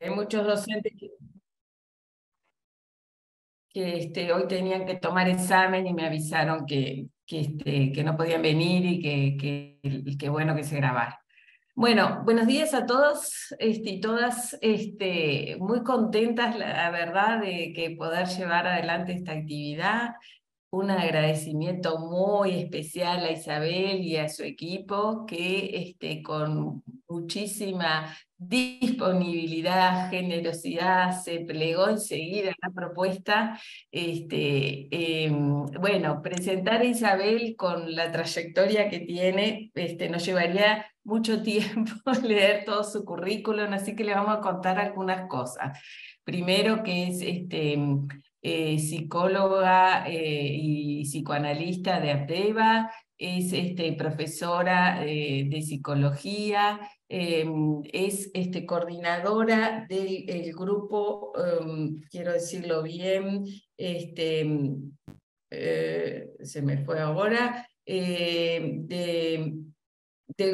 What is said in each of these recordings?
hay muchos docentes que, este, hoy tenían que tomar examen y me avisaron que, este, no podían venir y que, bueno que se grabara. Bueno, buenos días a todos este, y todas. muy contentas, la, la verdad, de que poder llevar adelante esta actividad un agradecimiento muy especial a Isabel y a su equipo que este, con muchísima disponibilidad, generosidad, se plegó enseguida la propuesta. Este, em, bueno, presentar a Isabel con la trayectoria que tiene este, nos llevaría mucho tiempo leer todo su currículum, así que le vamos a contar algunas cosas. Primero que es este, eh, psicóloga eh, y psicoanalista de ATEBA, es este, profesora eh, de psicología, em, es este, coordinadora del grupo, em, quiero decirlo bien, este, em, se me fue ahora, del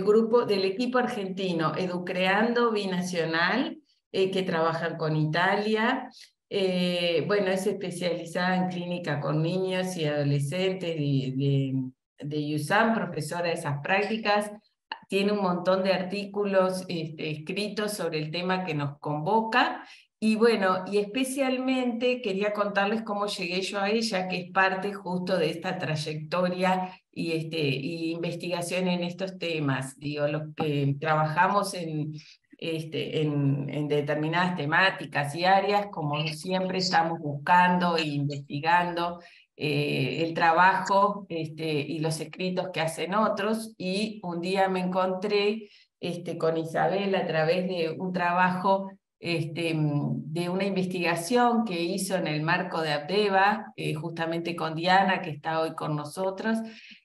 grupo, del equipo argentino Educreando Binacional, que trabajan con Italia. Eh, bueno, es especializada en clínica con niños y adolescentes de, de, USAM, profesora de esas prácticas. Tiene un montón de artículos este, escritos sobre el tema que nos convoca. Y bueno, y especialmente quería contarles cómo llegué yo a ella, que es parte justo de esta trayectoria y, este, investigación en estos temas. Digo, los que trabajamos en, este, en, determinadas temáticas y áreas, como siempre estamos buscando e investigando eh, el trabajo este, y los escritos que hacen otros, y un día me encontré este, con Isabel a través de un trabajo de una investigación que hizo en el marco de Abdeva, eh, justamente con Diana, que está hoy con nosotros,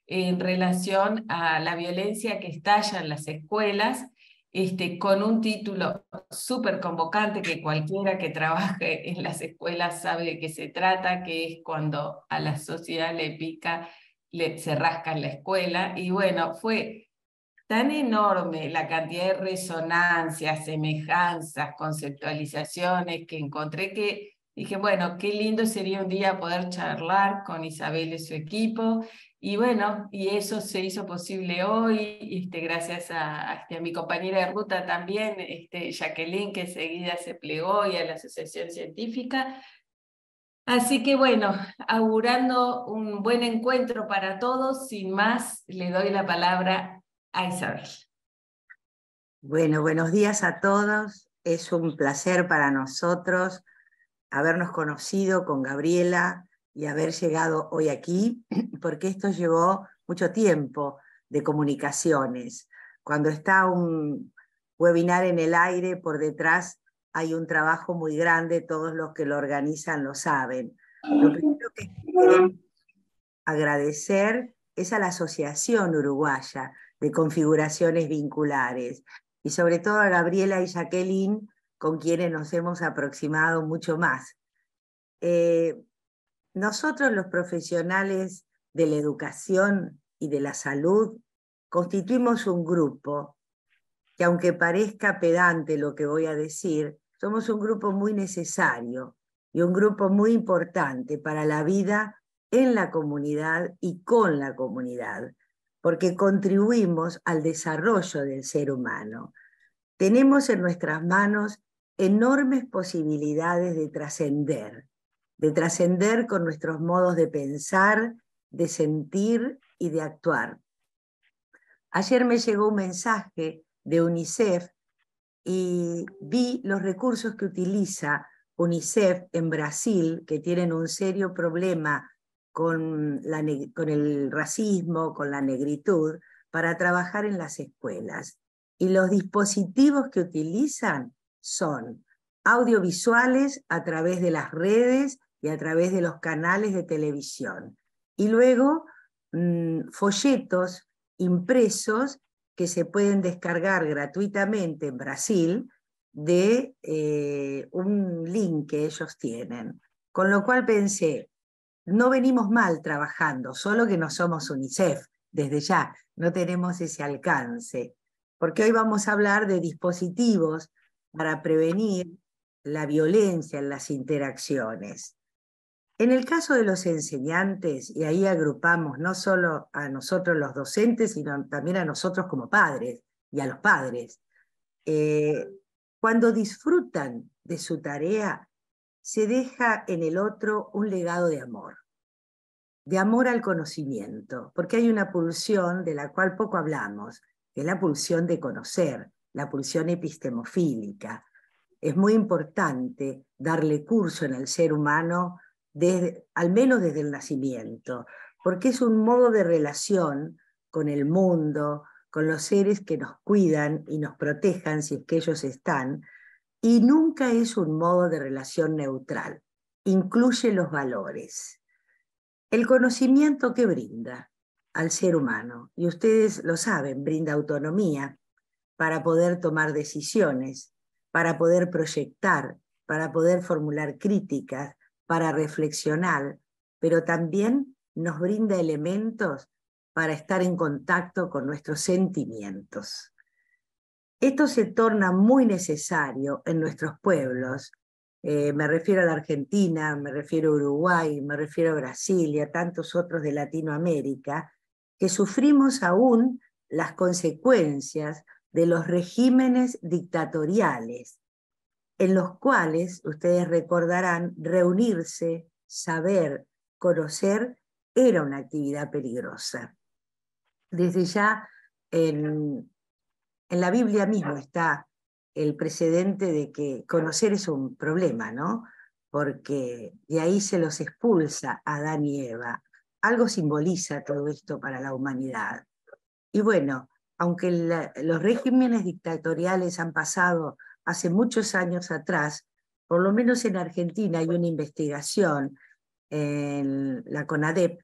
en relación a la violencia que estalla en las escuelas este, con un título súper convocante que cualquiera que trabaje en las escuelas sabe de qué se trata, que es cuando a la sociedad le pica, le, se rasca en la escuela. Y bueno, fue tan enorme la cantidad de resonancias, semejanzas, conceptualizaciones que encontré que dije, bueno, qué lindo sería un día poder charlar con Isabel y su equipo y bueno, y eso se hizo posible hoy, este, gracias este, a, mi compañera de ruta también, este, Jacqueline, que seguida se plegó y a la Asociación Científica. Así que bueno, augurando un buen encuentro para todos, sin más, le doy la palabra a Isabel. Bueno, buenos días a todos. Es un placer para nosotros habernos conocido con Gabriela, y haber llegado hoy aquí, porque esto llevó mucho tiempo de comunicaciones. Cuando está un webinar en el aire, por detrás hay un trabajo muy grande, todos los que lo organizan lo saben. Lo primero que quiero agradecer es a la Asociación Uruguaya de Configuraciones Vinculares y sobre todo a Gabriela y Jacqueline, con quienes nos hemos aproximado mucho más. Eh, nosotros los profesionales de la educación y de la salud constituimos un grupo que aunque parezca pedante lo que voy a decir, somos un grupo muy necesario y un grupo muy importante para la vida en la comunidad y con la comunidad, porque contribuimos al desarrollo del ser humano. Tenemos en nuestras manos enormes posibilidades de trascender, de trascender con nuestros modos de pensar, de sentir y de actuar. Ayer me llegó un mensaje de UNICEF y vi los recursos que utiliza UNICEF en Brasil, que tienen un serio problema con, con el racismo, con la negritud, para trabajar en las escuelas. Y los dispositivos que utilizan son audiovisuales a través de las redes y a través de los canales de televisión. Y luego mm, folletos impresos que se pueden descargar gratuitamente en Brasil de eh, un link que ellos tienen. Con lo cual pensé, no venimos mal trabajando, solo que no somos UNICEF, desde ya, no tenemos ese alcance, porque hoy vamos a hablar de dispositivos para prevenir la violencia en las interacciones. En el caso de los enseñantes, y ahí agrupamos no solo a nosotros los docentes, sino también a nosotros como padres y a los padres, eh, cuando disfrutan de su tarea, se deja en el otro un legado de amor, de amor al conocimiento, porque hay una pulsión de la cual poco hablamos, que es la pulsión de conocer, la pulsión epistemofílica. Es muy importante darle curso en el ser humano al menos desde el nacimiento, porque es un modo de relación con el mundo, con los seres que nos cuidan y nos protejan si es que ellos están, y nunca es un modo de relación neutral, incluye los valores. El conocimiento que brinda al ser humano, y ustedes lo saben, brinda autonomía para poder tomar decisiones, para poder proyectar, para poder formular críticas, para reflexionar, pero también nos brinda elementos para estar en contacto con nuestros sentimientos. Esto se torna muy necesario en nuestros pueblos. Eh, me refiero a la Argentina, me refiero a Uruguay, me refiero a Brasil y a tantos otros de Latinoamérica, que sufrimos aún las consecuencias de los regímenes dictatoriales en los cuales, ustedes recordarán, reunirse, saber, conocer, era una actividad peligrosa. Desde ya, en, la Biblia misma está el precedente de que conocer es un problema, ¿no? Porque de ahí se los expulsa a Adán y Eva. Algo simboliza todo esto para la humanidad. Y bueno, aunque los regímenes dictatoriales han pasado hace muchos años atrás, por lo menos en Argentina hay una investigación en la CONADEP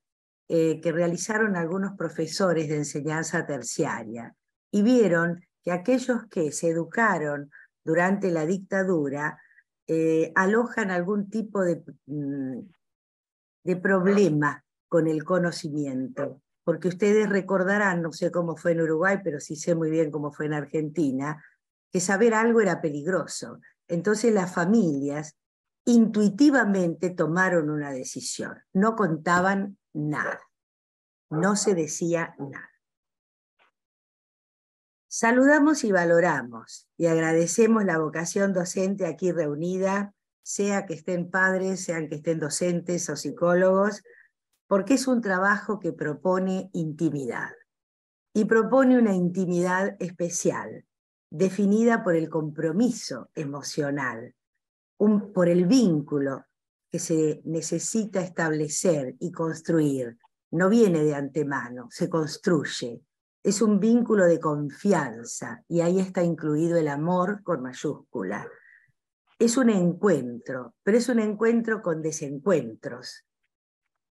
eh, que realizaron algunos profesores de enseñanza terciaria y vieron que aquellos que se educaron durante la dictadura eh, alojan algún tipo de, mm, de problema con el conocimiento, porque ustedes recordarán, no sé cómo fue en Uruguay, pero sí sé muy bien cómo fue en Argentina, que saber algo era peligroso. Entonces las familias intuitivamente tomaron una decisión, no contaban nada, no se decía nada. Saludamos y valoramos y agradecemos la vocación docente aquí reunida, sea que estén padres, sean que estén docentes o psicólogos, porque es un trabajo que propone intimidad y propone una intimidad especial, definida por el compromiso emocional, por el vínculo que se necesita establecer y construir. No viene de antemano, se construye. Es un vínculo de confianza y ahí está incluido el amor con mayúscula. Es un encuentro, pero es un encuentro con desencuentros,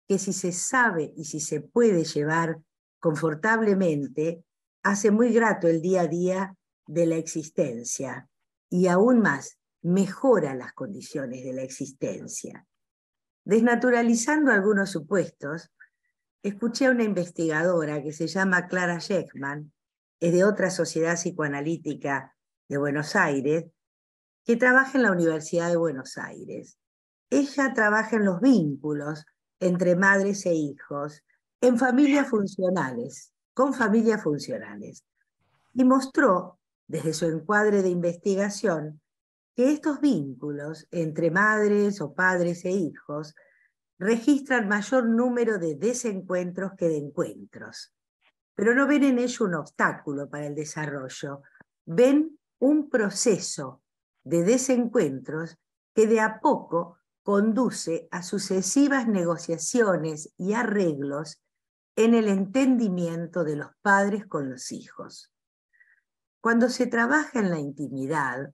que si se sabe y si se puede llevar confortablemente, hace muy grato el día a día de la existencia y aún más, mejora las condiciones de la existencia. Desnaturalizando algunos supuestos, escuché a una investigadora que se llama Clara Sheckman, es de otra sociedad psicoanalítica de Buenos Aires, que trabaja en la Universidad de Buenos Aires. Ella trabaja en los vínculos entre madres e hijos, en familias funcionales, con familias funcionales, y mostró desde su encuadre de investigación, que estos vínculos entre madres o padres e hijos registran mayor número de desencuentros que de encuentros, pero no ven en ello un obstáculo para el desarrollo, ven un proceso de desencuentros que de a poco conduce a sucesivas negociaciones y arreglos en el entendimiento de los padres con los hijos. Cuando se trabaja en la intimidad,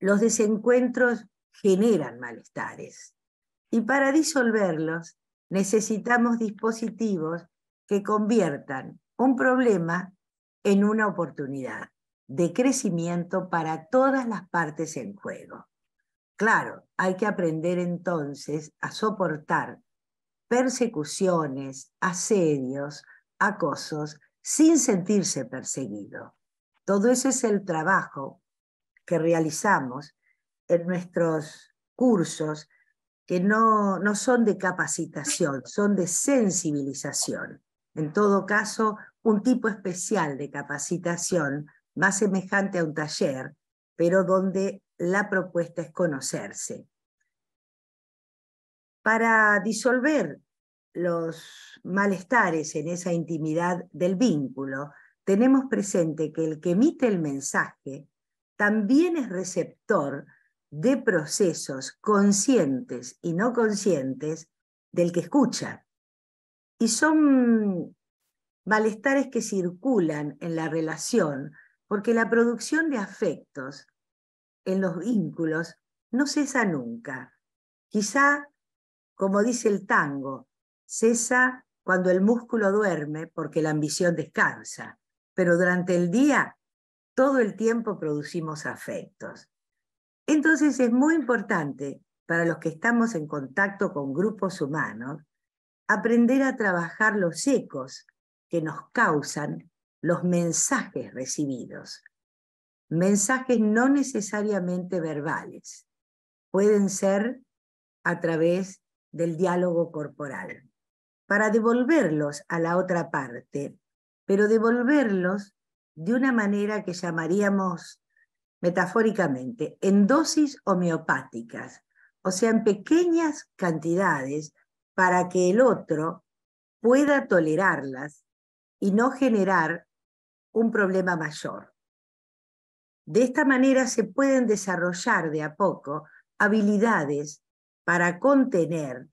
los desencuentros generan malestares y para disolverlos necesitamos dispositivos que conviertan un problema en una oportunidad de crecimiento para todas las partes en juego. Claro, hay que aprender entonces a soportar persecuciones, asedios, acosos sin sentirse perseguido. Todo ese es el trabajo que realizamos en nuestros cursos que no, no son de capacitación, son de sensibilización. En todo caso, un tipo especial de capacitación más semejante a un taller, pero donde la propuesta es conocerse. Para disolver los malestares en esa intimidad del vínculo, tenemos presente que el que emite el mensaje también es receptor de procesos conscientes y no conscientes del que escucha. Y son malestares que circulan en la relación, porque la producción de afectos en los vínculos no cesa nunca. Quizá, como dice el tango, cesa cuando el músculo duerme porque la ambición descansa, pero durante el día todo el tiempo producimos afectos. Entonces es muy importante para los que estamos en contacto con grupos humanos aprender a trabajar los ecos que nos causan los mensajes recibidos. Mensajes no necesariamente verbales, pueden ser a través del diálogo corporal para devolverlos a la otra parte, pero devolverlos de una manera que llamaríamos metafóricamente en dosis homeopáticas, o sea, en pequeñas cantidades para que el otro pueda tolerarlas y no generar un problema mayor. De esta manera se pueden desarrollar de a poco habilidades para contener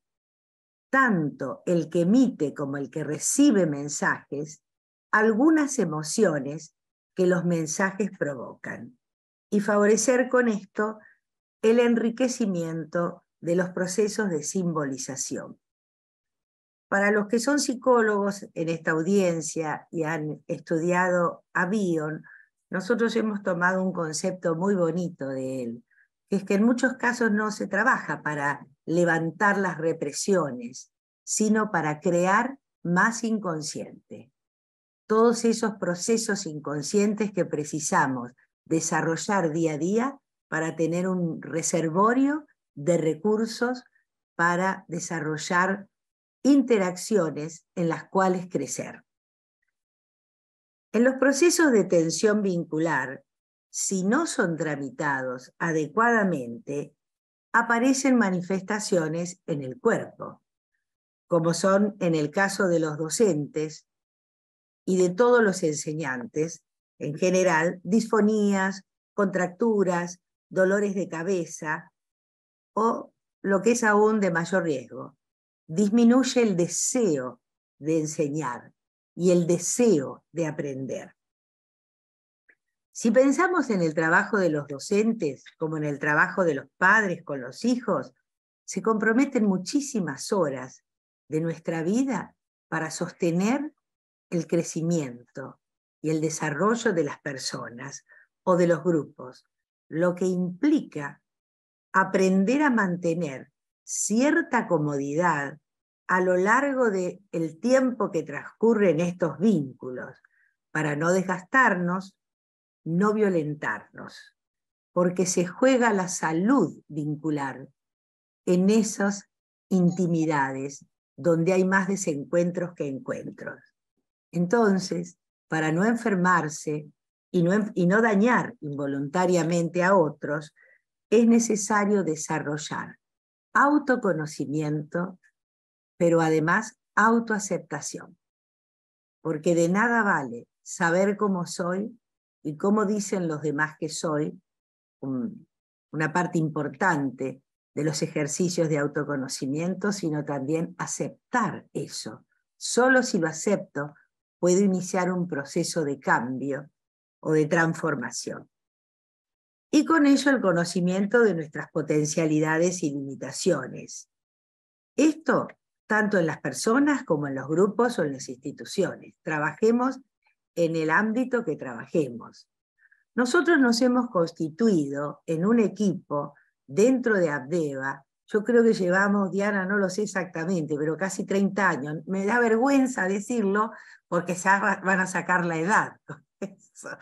tanto el que emite como el que recibe mensajes, algunas emociones que los mensajes provocan y favorecer con esto el enriquecimiento de los procesos de simbolización. Para los que son psicólogos en esta audiencia y han estudiado a Bion, nosotros hemos tomado un concepto muy bonito de él, es que en muchos casos no se trabaja para levantar las represiones, sino para crear más inconsciente. Todos esos procesos inconscientes que precisamos desarrollar día a día para tener un reservorio de recursos para desarrollar interacciones en las cuales crecer. En los procesos de tensión vincular si no son tramitados adecuadamente, aparecen manifestaciones en el cuerpo, como son en el caso de los docentes y de todos los enseñantes, en general, disfonías, contracturas, dolores de cabeza o, lo que es aún de mayor riesgo, disminuye el deseo de enseñar y el deseo de aprender. Si pensamos en el trabajo de los docentes como en el trabajo de los padres con los hijos, se comprometen muchísimas horas de nuestra vida para sostener el crecimiento y el desarrollo de las personas o de los grupos, lo que implica aprender a mantener cierta comodidad a lo largo del tiempo que transcurre en estos vínculos para no desgastarnos no violentarnos, porque se juega la salud vincular en esas intimidades donde hay más desencuentros que encuentros. Entonces, para no enfermarse y no, y no dañar involuntariamente a otros, es necesario desarrollar autoconocimiento, pero además autoaceptación, porque de nada vale saber cómo soy y como dicen los demás que soy, una parte importante de los ejercicios de autoconocimiento, sino también aceptar eso. Solo si lo acepto puedo iniciar un proceso de cambio o de transformación. Y con ello el conocimiento de nuestras potencialidades y limitaciones. Esto tanto en las personas como en los grupos o en las instituciones. Trabajemos en el ámbito que trabajemos. Nosotros nos hemos constituido en un equipo dentro de Abdeva. Yo creo que llevamos, Diana, no lo sé exactamente, pero casi 30 años. Me da vergüenza decirlo porque ya van a sacar la edad.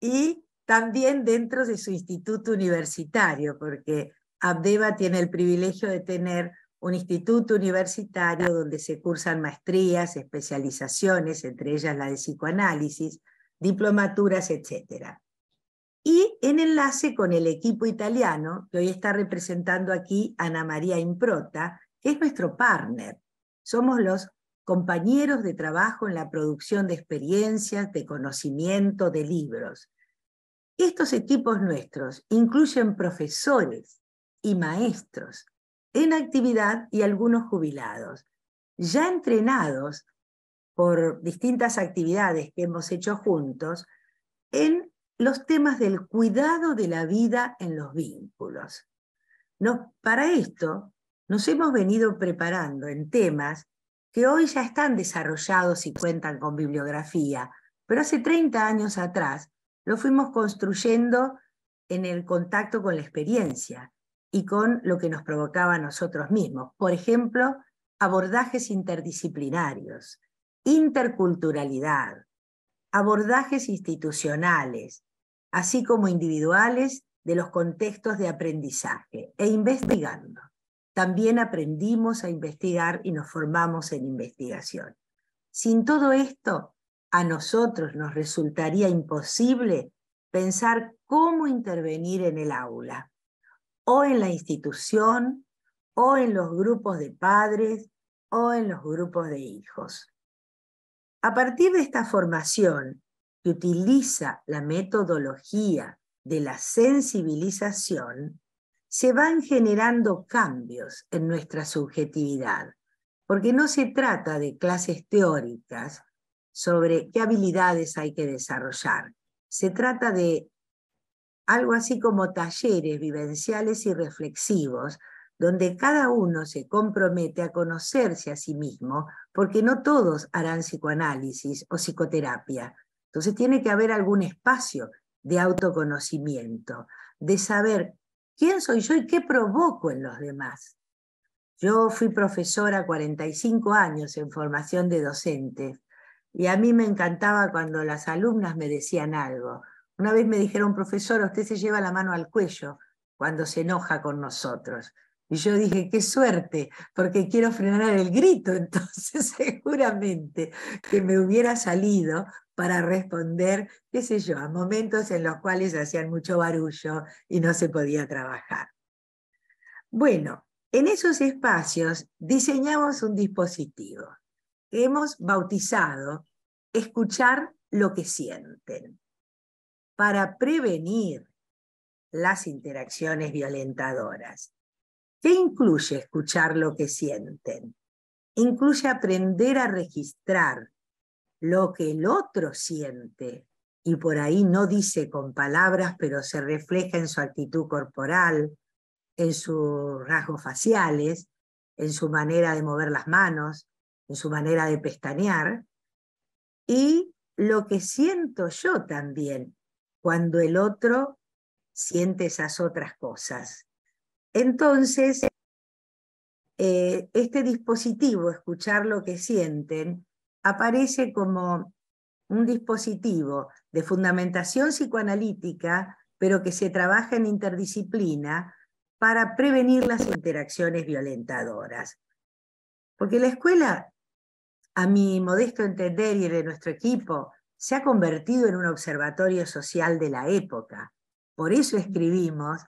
y también dentro de su instituto universitario, porque Abdeva tiene el privilegio de tener un instituto universitario donde se cursan maestrías, especializaciones, entre ellas la de psicoanálisis, diplomaturas, etc. Y en enlace con el equipo italiano, que hoy está representando aquí Ana María Improta, que es nuestro partner. Somos los compañeros de trabajo en la producción de experiencias, de conocimiento, de libros. Estos equipos nuestros incluyen profesores y maestros en actividad y algunos jubilados, ya entrenados por distintas actividades que hemos hecho juntos en los temas del cuidado de la vida en los vínculos. para esto nos hemos venido preparando en temas que hoy ya están desarrollados y cuentan con bibliografía, pero hace 30 años atrás lo fuimos construyendo en el contacto con la experiencia, y con lo que nos provocaba a nosotros mismos. Por ejemplo, abordajes interdisciplinarios, interculturalidad, abordajes institucionales, así como individuales de los contextos de aprendizaje e investigando. También aprendimos a investigar y nos formamos en investigación. Sin todo esto, a nosotros nos resultaría imposible pensar cómo intervenir en el aula, o en la institución, o en los grupos de padres, o en los grupos de hijos. A partir de esta formación que utiliza la metodología de la sensibilización, se van generando cambios en nuestra subjetividad, porque no se trata de clases teóricas sobre qué habilidades hay que desarrollar, se trata de algo así como talleres vivenciales y reflexivos, donde cada uno se compromete a conocerse a sí mismo, porque no todos harán psicoanálisis o psicoterapia. Entonces tiene que haber algún espacio de autoconocimiento, de saber quién soy yo y qué provoco en los demás. Yo fui profesora 45 años en formación de docentes y a mí me encantaba cuando las alumnas me decían algo. Una vez me dijeron, profesor, usted se lleva la mano al cuello cuando se enoja con nosotros. Y yo dije, qué suerte, porque quiero frenar el grito, entonces seguramente que me hubiera salido para responder, qué sé yo, a momentos en los cuales hacían mucho barullo y no se podía trabajar. Bueno, en esos espacios diseñamos un dispositivo que hemos bautizado escuchar lo que sienten para prevenir las interacciones violentadoras. ¿Qué incluye escuchar lo que sienten? Incluye aprender a registrar lo que el otro siente y por ahí no dice con palabras, pero se refleja en su actitud corporal, en sus rasgos faciales, en su manera de mover las manos, en su manera de pestañear, y lo que siento yo también, cuando el otro siente esas otras cosas. Entonces, eh, este dispositivo, escuchar lo que sienten, aparece como un dispositivo de fundamentación psicoanalítica, pero que se trabaja en interdisciplina para prevenir las interacciones violentadoras. Porque la escuela, a mi modesto entender y de nuestro equipo, se ha convertido en un observatorio social de la época. Por eso escribimos,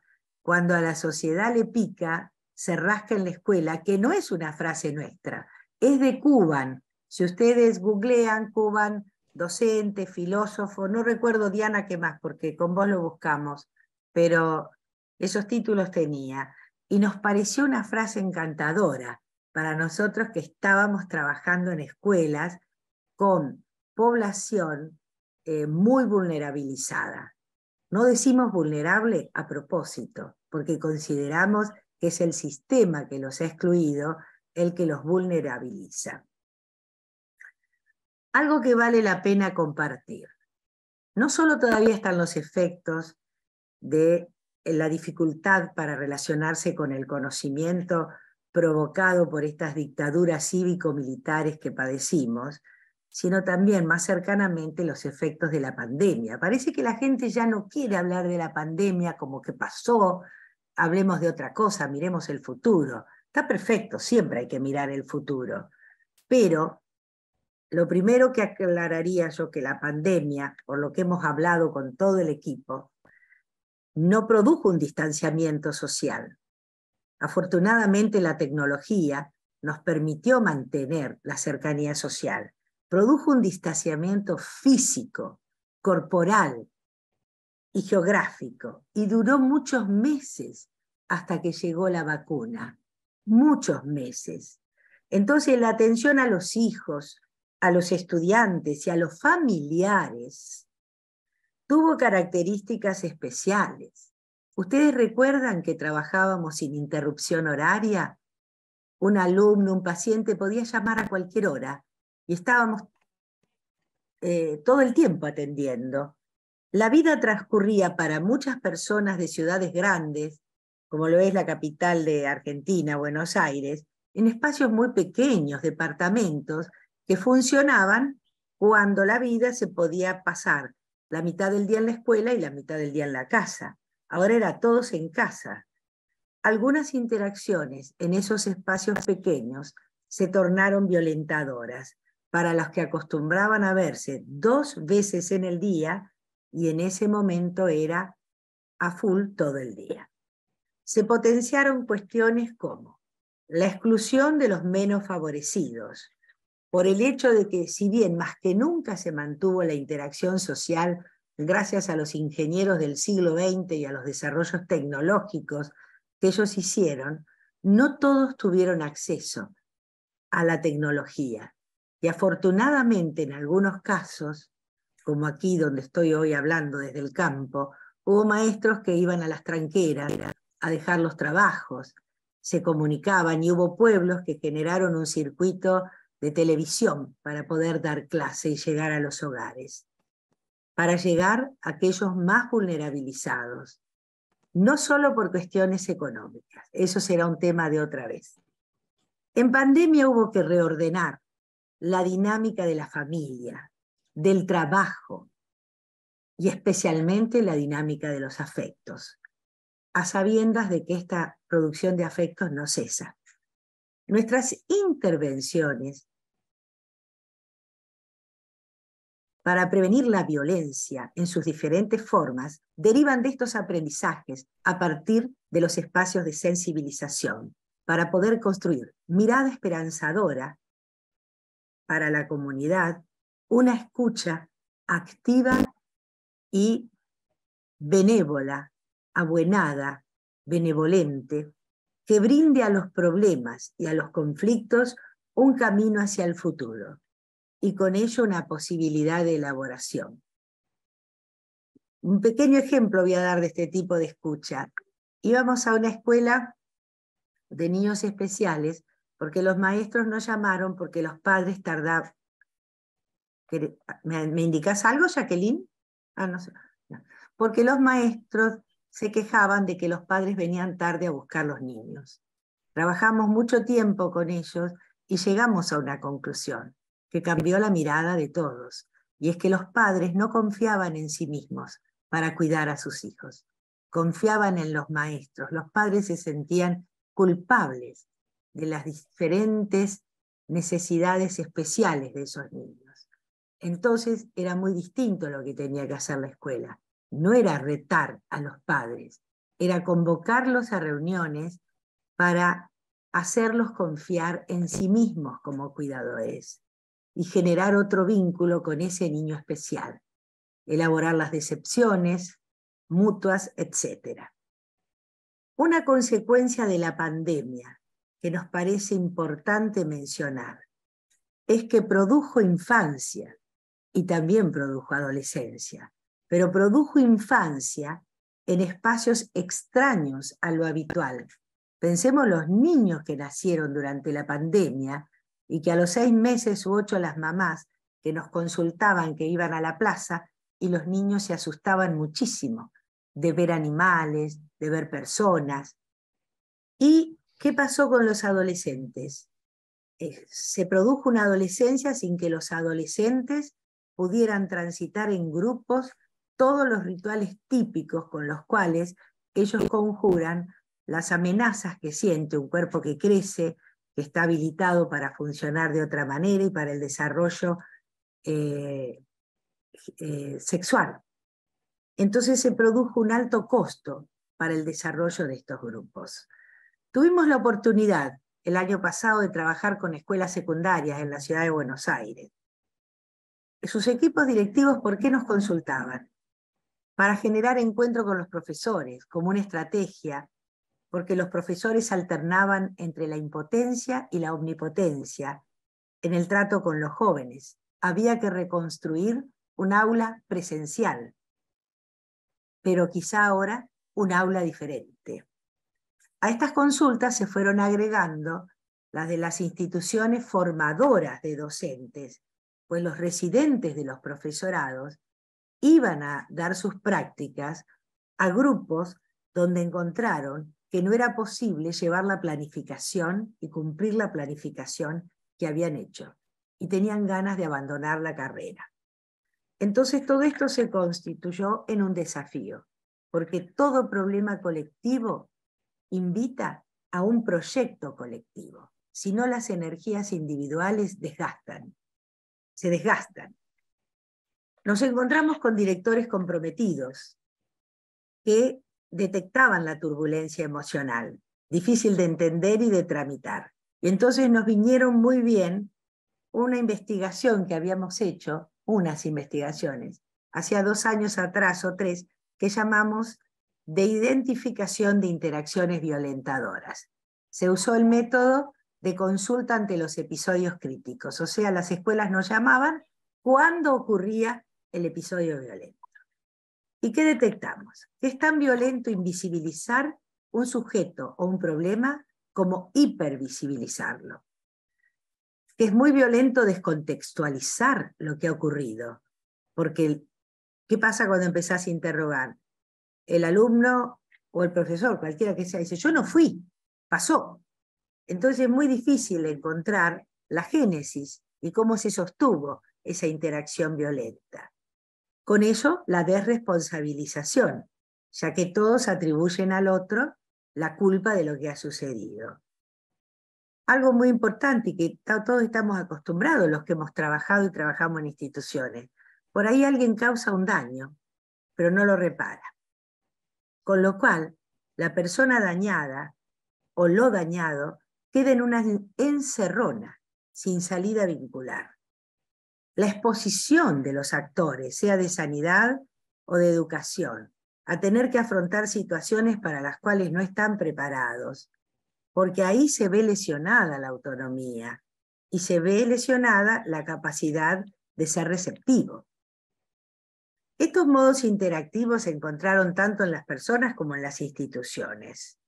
cuando a la sociedad le pica, se rasca en la escuela, que no es una frase nuestra, es de Cuban. Si ustedes googlean Cuban, docente, filósofo, no recuerdo Diana qué más, porque con vos lo buscamos, pero esos títulos tenía. Y nos pareció una frase encantadora para nosotros que estábamos trabajando en escuelas con población eh, muy vulnerabilizada. No decimos vulnerable a propósito, porque consideramos que es el sistema que los ha excluido el que los vulnerabiliza. Algo que vale la pena compartir. No solo todavía están los efectos de la dificultad para relacionarse con el conocimiento provocado por estas dictaduras cívico-militares que padecimos, sino también más cercanamente los efectos de la pandemia. Parece que la gente ya no quiere hablar de la pandemia como que pasó, hablemos de otra cosa, miremos el futuro. Está perfecto, siempre hay que mirar el futuro, pero lo primero que aclararía yo que la pandemia, por lo que hemos hablado con todo el equipo, no produjo un distanciamiento social. Afortunadamente la tecnología nos permitió mantener la cercanía social produjo un distanciamiento físico, corporal y geográfico, y duró muchos meses hasta que llegó la vacuna, muchos meses. Entonces la atención a los hijos, a los estudiantes y a los familiares tuvo características especiales. ¿Ustedes recuerdan que trabajábamos sin interrupción horaria? Un alumno, un paciente podía llamar a cualquier hora y estábamos eh, todo el tiempo atendiendo. La vida transcurría para muchas personas de ciudades grandes, como lo es la capital de Argentina, Buenos Aires, en espacios muy pequeños, departamentos, que funcionaban cuando la vida se podía pasar la mitad del día en la escuela y la mitad del día en la casa. Ahora era todos en casa. Algunas interacciones en esos espacios pequeños se tornaron violentadoras para los que acostumbraban a verse dos veces en el día y en ese momento era a full todo el día. Se potenciaron cuestiones como la exclusión de los menos favorecidos, por el hecho de que si bien más que nunca se mantuvo la interacción social gracias a los ingenieros del siglo XX y a los desarrollos tecnológicos que ellos hicieron, no todos tuvieron acceso a la tecnología. Y afortunadamente en algunos casos, como aquí donde estoy hoy hablando desde el campo, hubo maestros que iban a las tranqueras a dejar los trabajos, se comunicaban y hubo pueblos que generaron un circuito de televisión para poder dar clase y llegar a los hogares, para llegar a aquellos más vulnerabilizados, no solo por cuestiones económicas, eso será un tema de otra vez. En pandemia hubo que reordenar la dinámica de la familia, del trabajo y especialmente la dinámica de los afectos, a sabiendas de que esta producción de afectos no cesa. Nuestras intervenciones para prevenir la violencia en sus diferentes formas derivan de estos aprendizajes a partir de los espacios de sensibilización para poder construir mirada esperanzadora para la comunidad una escucha activa y benévola, abuenada, benevolente, que brinde a los problemas y a los conflictos un camino hacia el futuro y con ello una posibilidad de elaboración. Un pequeño ejemplo voy a dar de este tipo de escucha. Íbamos a una escuela de niños especiales porque los maestros no llamaron, porque los padres tardaban. ¿Me, ¿Me indicas algo, Jacqueline? Ah, no sé. Porque los maestros se quejaban de que los padres venían tarde a buscar los niños. Trabajamos mucho tiempo con ellos y llegamos a una conclusión que cambió la mirada de todos, y es que los padres no confiaban en sí mismos para cuidar a sus hijos, confiaban en los maestros, los padres se sentían culpables de las diferentes necesidades especiales de esos niños. Entonces era muy distinto lo que tenía que hacer la escuela. No era retar a los padres, era convocarlos a reuniones para hacerlos confiar en sí mismos como cuidadores y generar otro vínculo con ese niño especial, elaborar las decepciones mutuas, etc. Una consecuencia de la pandemia que nos parece importante mencionar es que produjo infancia y también produjo adolescencia, pero produjo infancia en espacios extraños a lo habitual. Pensemos los niños que nacieron durante la pandemia y que a los seis meses u ocho las mamás que nos consultaban que iban a la plaza y los niños se asustaban muchísimo de ver animales, de ver personas. Y ¿Qué pasó con los adolescentes? Eh, se produjo una adolescencia sin que los adolescentes pudieran transitar en grupos todos los rituales típicos con los cuales ellos conjuran las amenazas que siente un cuerpo que crece, que está habilitado para funcionar de otra manera y para el desarrollo eh, eh, sexual. Entonces se produjo un alto costo para el desarrollo de estos grupos. Tuvimos la oportunidad el año pasado de trabajar con escuelas secundarias en la ciudad de Buenos Aires. Sus equipos directivos, ¿por qué nos consultaban? Para generar encuentro con los profesores como una estrategia, porque los profesores alternaban entre la impotencia y la omnipotencia en el trato con los jóvenes. Había que reconstruir un aula presencial, pero quizá ahora un aula diferente. A estas consultas se fueron agregando las de las instituciones formadoras de docentes, pues los residentes de los profesorados iban a dar sus prácticas a grupos donde encontraron que no era posible llevar la planificación y cumplir la planificación que habían hecho y tenían ganas de abandonar la carrera. Entonces todo esto se constituyó en un desafío, porque todo problema colectivo invita a un proyecto colectivo. Si no, las energías individuales desgastan, se desgastan. Nos encontramos con directores comprometidos que detectaban la turbulencia emocional, difícil de entender y de tramitar. Y entonces nos vinieron muy bien una investigación que habíamos hecho, unas investigaciones, hacía dos años atrás o tres, que llamamos de identificación de interacciones violentadoras. Se usó el método de consulta ante los episodios críticos, o sea, las escuelas nos llamaban cuando ocurría el episodio violento. ¿Y qué detectamos? Que es tan violento invisibilizar un sujeto o un problema como hipervisibilizarlo. es muy violento descontextualizar lo que ha ocurrido, porque ¿qué pasa cuando empezás a interrogar? el alumno o el profesor, cualquiera que sea, dice, yo no fui, pasó. Entonces es muy difícil encontrar la génesis y cómo se sostuvo esa interacción violenta. Con eso, la desresponsabilización, ya que todos atribuyen al otro la culpa de lo que ha sucedido. Algo muy importante y que todos estamos acostumbrados los que hemos trabajado y trabajamos en instituciones. Por ahí alguien causa un daño, pero no lo repara con lo cual la persona dañada o lo dañado queda en una encerrona sin salida vincular. La exposición de los actores, sea de sanidad o de educación, a tener que afrontar situaciones para las cuales no están preparados, porque ahí se ve lesionada la autonomía y se ve lesionada la capacidad de ser receptivo. Estos modos interactivos se encontraron tanto en las personas como en las instituciones.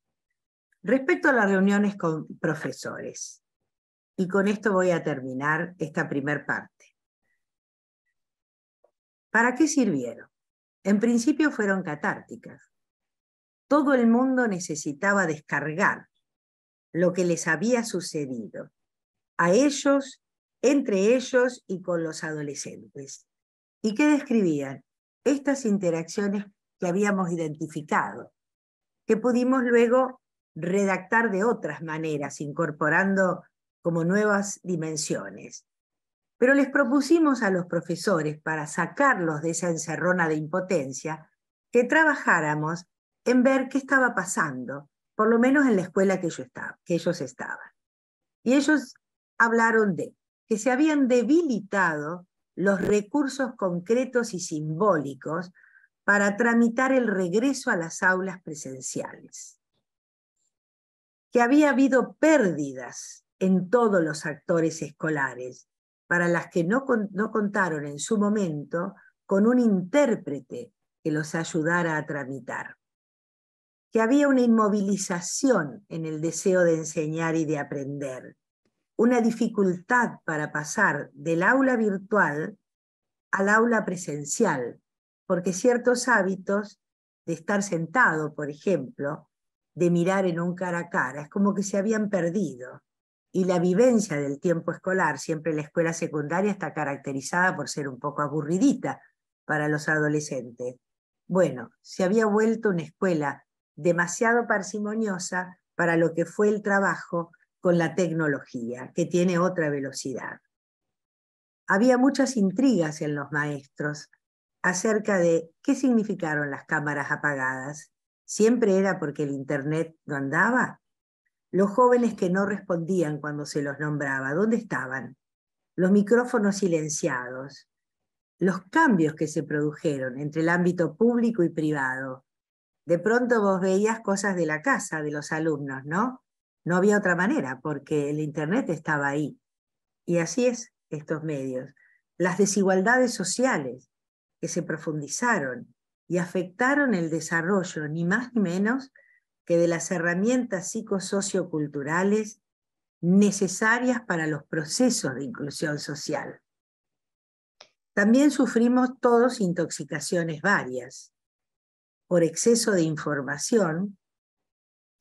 Respecto a las reuniones con profesores, y con esto voy a terminar esta primera parte. ¿Para qué sirvieron? En principio fueron catárticas. Todo el mundo necesitaba descargar lo que les había sucedido, a ellos, entre ellos y con los adolescentes. ¿Y qué describían? estas interacciones que habíamos identificado, que pudimos luego redactar de otras maneras, incorporando como nuevas dimensiones. Pero les propusimos a los profesores, para sacarlos de esa encerrona de impotencia, que trabajáramos en ver qué estaba pasando, por lo menos en la escuela que, yo estaba, que ellos estaban. Y ellos hablaron de que se habían debilitado los recursos concretos y simbólicos para tramitar el regreso a las aulas presenciales. Que había habido pérdidas en todos los actores escolares, para las que no, contaron en su momento con un intérprete que los ayudara a tramitar. Que había una inmovilización en el deseo de enseñar y de aprender, una dificultad para pasar del aula virtual al aula presencial, porque ciertos hábitos de estar sentado, por ejemplo, de mirar en un cara a cara, es como que se habían perdido. Y la vivencia del tiempo escolar, siempre la escuela secundaria está caracterizada por ser un poco aburridita para los adolescentes. Bueno, se había vuelto una escuela demasiado parsimoniosa para lo que fue el trabajo con la tecnología, que tiene otra velocidad. Había muchas intrigas en los maestros acerca de qué significaron las cámaras apagadas. ¿Siempre era porque el Internet no andaba? Los jóvenes que no respondían cuando se los nombraba, ¿dónde estaban? Los micrófonos silenciados, los cambios que se produjeron entre el ámbito público y privado. De pronto vos veías cosas de la casa de los alumnos, ¿no? No había otra manera porque el Internet estaba ahí. Y así es estos medios. Las desigualdades sociales que se profundizaron y afectaron el desarrollo, ni más ni menos, que de las herramientas psicosocioculturales necesarias para los procesos de inclusión social. También sufrimos todos intoxicaciones varias por exceso de información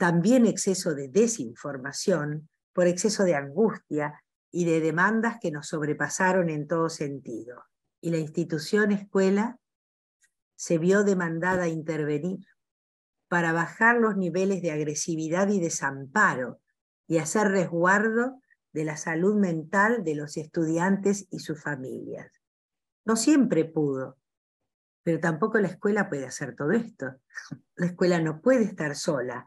también exceso de desinformación, por exceso de angustia y de demandas que nos sobrepasaron en todo sentido. Y la institución escuela se vio demandada a intervenir para bajar los niveles de agresividad y desamparo y hacer resguardo de la salud mental de los estudiantes y sus familias. No siempre pudo, pero tampoco la escuela puede hacer todo esto. La escuela no puede estar sola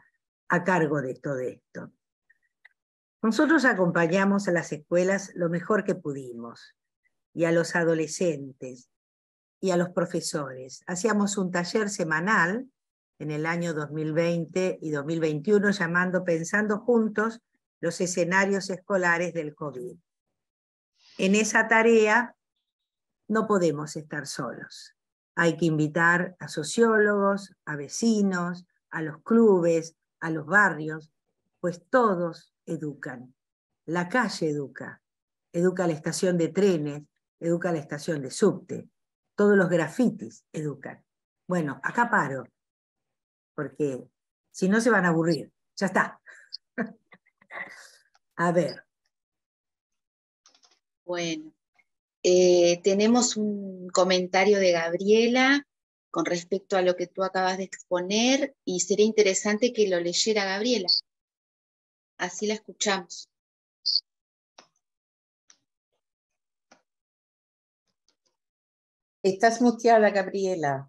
a cargo de todo esto. Nosotros acompañamos a las escuelas lo mejor que pudimos, y a los adolescentes, y a los profesores. Hacíamos un taller semanal en el año 2020 y 2021 llamando Pensando Juntos los escenarios escolares del COVID. En esa tarea no podemos estar solos. Hay que invitar a sociólogos, a vecinos, a los clubes, a los barrios, pues todos educan. La calle educa, educa la estación de trenes, educa la estación de subte, todos los grafitis educan. Bueno, acá paro, porque si no se van a aburrir. Ya está. a ver. Bueno, eh, tenemos un comentario de Gabriela con respecto a lo que tú acabas de exponer y sería interesante que lo leyera Gabriela. Así la escuchamos. Estás muteada, Gabriela.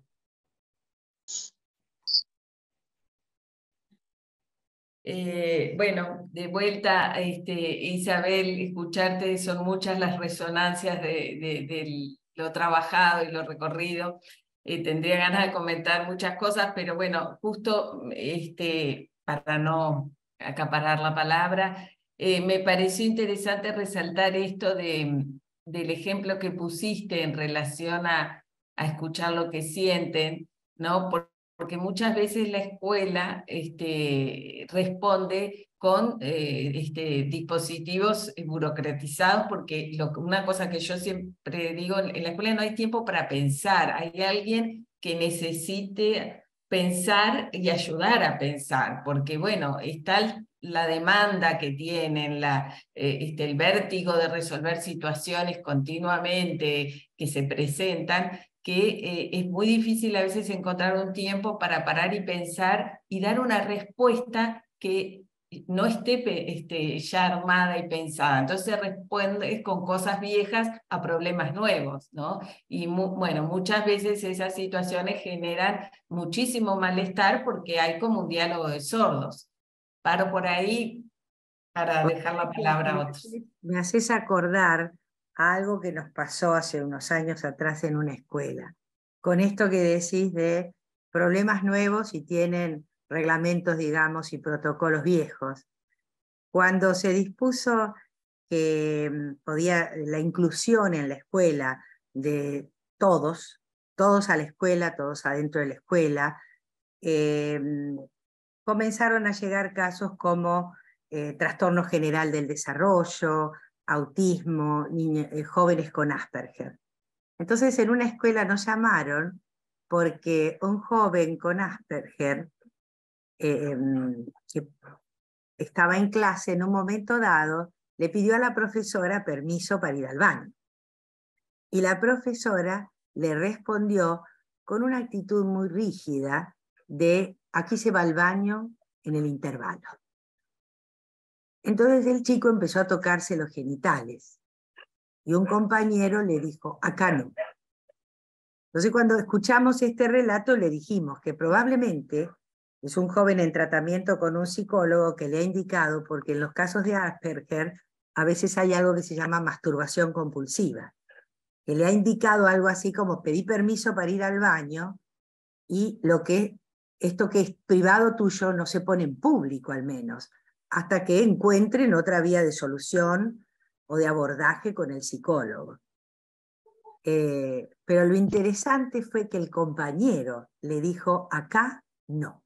Eh, bueno, de vuelta, este, Isabel, escucharte, son muchas las resonancias de lo trabajado y lo recorrido. Eh, tendría ganas de comentar muchas cosas, pero bueno, justo este, para no acaparar la palabra, eh, me pareció interesante resaltar esto de, del ejemplo que pusiste en relación a, escuchar lo que sienten, ¿no? porque muchas veces la escuela este, responde con eh, este, dispositivos eh, burocratizados, porque una cosa que yo siempre digo, en la escuela no hay tiempo para pensar, hay alguien que necesite pensar y ayudar a pensar, porque bueno, está la demanda que tienen, la, eh, este, el vértigo de resolver situaciones continuamente que se presentan, que eh, es muy difícil a veces encontrar un tiempo para parar y pensar y dar una respuesta que no esté este, ya armada y pensada. Entonces respondes con cosas viejas a problemas nuevos, ¿no? Y bueno, muchas veces esas situaciones generan muchísimo malestar porque hay como un diálogo de sordos. Paro por ahí para dejar la palabra a otros. Me haces acordar algo que nos pasó hace unos años atrás en una escuela. Con esto que decís de problemas nuevos y tienen reglamentos, digamos, y protocolos viejos. Cuando se dispuso que mm, podía la inclusión en la escuela de todos, todos a la escuela, todos adentro de la escuela, eh, mm, comenzaron a llegar casos como eh, trastorno general del desarrollo, autismo, eh, jóvenes con Asperger. Entonces en una escuela nos llamaron porque un joven con Asperger eh, em, que estaba en clase en un momento dado, le pidió a la profesora permiso para ir al baño. Y la profesora le respondió con una actitud muy rígida de aquí se va al baño en el intervalo. Entonces el chico empezó a tocarse los genitales y un compañero le dijo, acá no. Entonces cuando escuchamos este relato le dijimos que probablemente es un joven en tratamiento con un psicólogo que le ha indicado, porque en los casos de Asperger a veces hay algo que se llama masturbación compulsiva, que le ha indicado algo así como pedí permiso para ir al baño y lo que esto que es privado tuyo no se pone en público al menos hasta que encuentren otra vía de solución o de abordaje con el psicólogo. Eh, pero lo interesante fue que el compañero le dijo, acá no.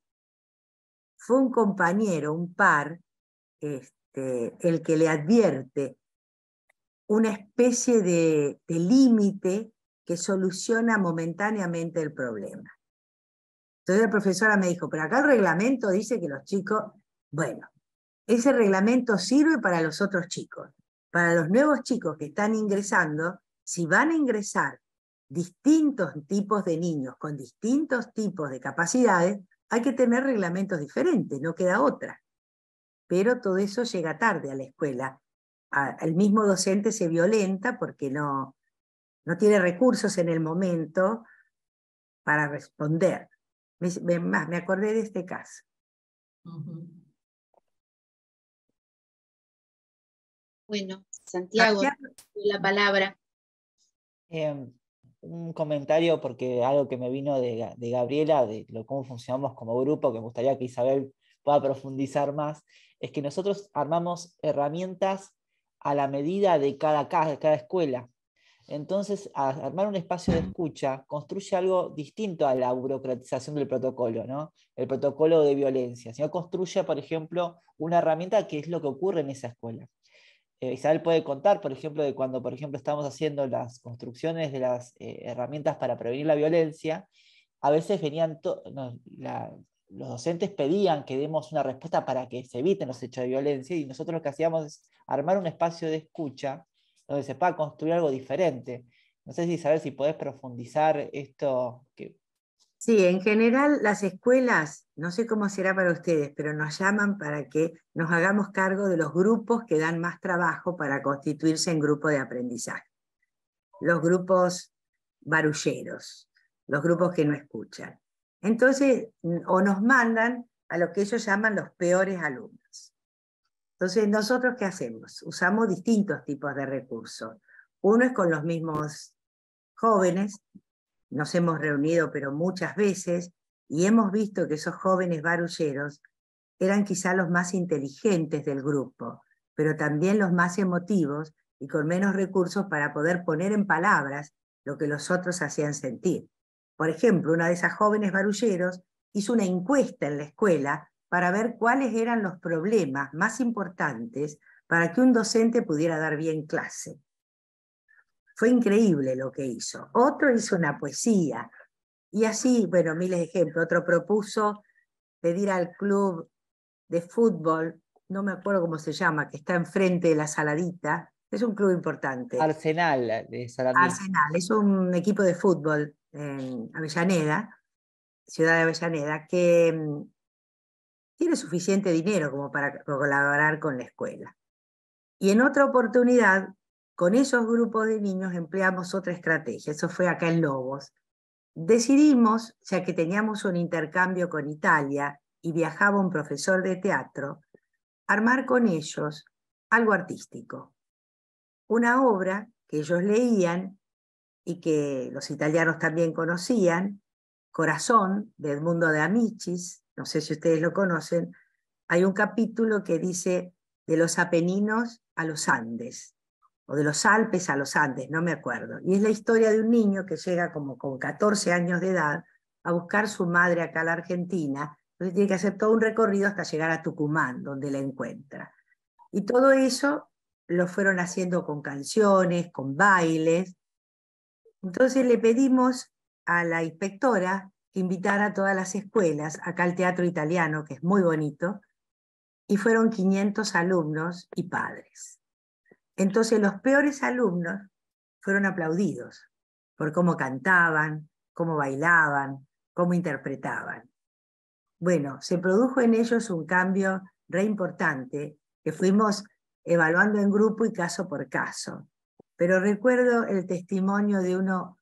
Fue un compañero, un par, este, el que le advierte una especie de, de límite que soluciona momentáneamente el problema. Entonces la profesora me dijo, pero acá el reglamento dice que los chicos, bueno, ese reglamento sirve para los otros chicos. Para los nuevos chicos que están ingresando, si van a ingresar distintos tipos de niños con distintos tipos de capacidades, hay que tener reglamentos diferentes, no queda otra. Pero todo eso llega tarde a la escuela. El mismo docente se violenta porque no, no tiene recursos en el momento para responder. Me, acordé de este caso. Bueno, Santiago, la palabra. Em, un comentario, porque algo que me vino de, Gabriela, de lo, cómo funcionamos como grupo, que me gustaría que Isabel pueda profundizar más, es que nosotros armamos herramientas a la medida de cada casa, de cada escuela. Entonces, armar un espacio de escucha construye algo distinto a la burocratización del protocolo, ¿no? El protocolo de violencia, sino construye, por ejemplo, una herramienta que es lo que ocurre en esa escuela. Eh, Isabel puede contar, por ejemplo, de cuando, por ejemplo, estamos haciendo las construcciones de las eh, herramientas para prevenir la violencia, a veces venían los docentes pedían que demos una respuesta para que se eviten los hechos de violencia y nosotros lo que hacíamos es armar un espacio de escucha donde se pueda construir algo diferente. No sé si Isabel, si podés profundizar esto que Sí, en general las escuelas, no sé cómo será para ustedes, pero nos llaman para que nos hagamos cargo de los grupos que dan más trabajo para constituirse en grupo de aprendizaje. Los grupos barulleros, los grupos que no escuchan. Entonces, o nos mandan a lo que ellos llaman los peores alumnos. Entonces, ¿nosotros qué hacemos? Usamos distintos tipos de recursos. Uno es con los mismos jóvenes, nos hemos reunido, pero muchas veces, y hemos visto que esos jóvenes barulleros eran quizá los más inteligentes del grupo, pero también los más emotivos y con menos recursos para poder poner en palabras lo que los otros hacían sentir. Por ejemplo, una de esas jóvenes barulleros hizo una encuesta en la escuela para ver cuáles eran los problemas más importantes para que un docente pudiera dar bien clase. Fue increíble lo que hizo. Otro hizo una poesía. Y así, bueno, miles de ejemplos. Otro propuso pedir al club de fútbol, no me acuerdo cómo se llama, que está enfrente de la saladita. Es un club importante. Arsenal de Saladita. Arsenal, es un equipo de fútbol en Avellaneda, ciudad de Avellaneda, que mm, tiene suficiente dinero como para colaborar con la escuela. Y en otra oportunidad con esos grupos de niños empleamos otra estrategia, eso fue acá en Lobos. Decidimos, ya que teníamos un intercambio con Italia y viajaba un profesor de teatro, armar con ellos algo artístico. Una obra que ellos leían y que los italianos también conocían, Corazón, de Edmundo de Amicis, no sé si ustedes lo conocen, hay un capítulo que dice de los Apeninos a los Andes o de los Alpes a los Andes, no me acuerdo. Y es la historia de un niño que llega como con 14 años de edad a buscar su madre acá a la Argentina, entonces tiene que hacer todo un recorrido hasta llegar a Tucumán, donde la encuentra. Y todo eso lo fueron haciendo con canciones, con bailes. Entonces le pedimos a la inspectora que invitara a todas las escuelas, acá al Teatro Italiano, que es muy bonito, y fueron 500 alumnos y padres. Entonces los peores alumnos fueron aplaudidos por cómo cantaban, cómo bailaban, cómo interpretaban. Bueno, se produjo en ellos un cambio re importante que fuimos evaluando en grupo y caso por caso. Pero recuerdo el testimonio de uno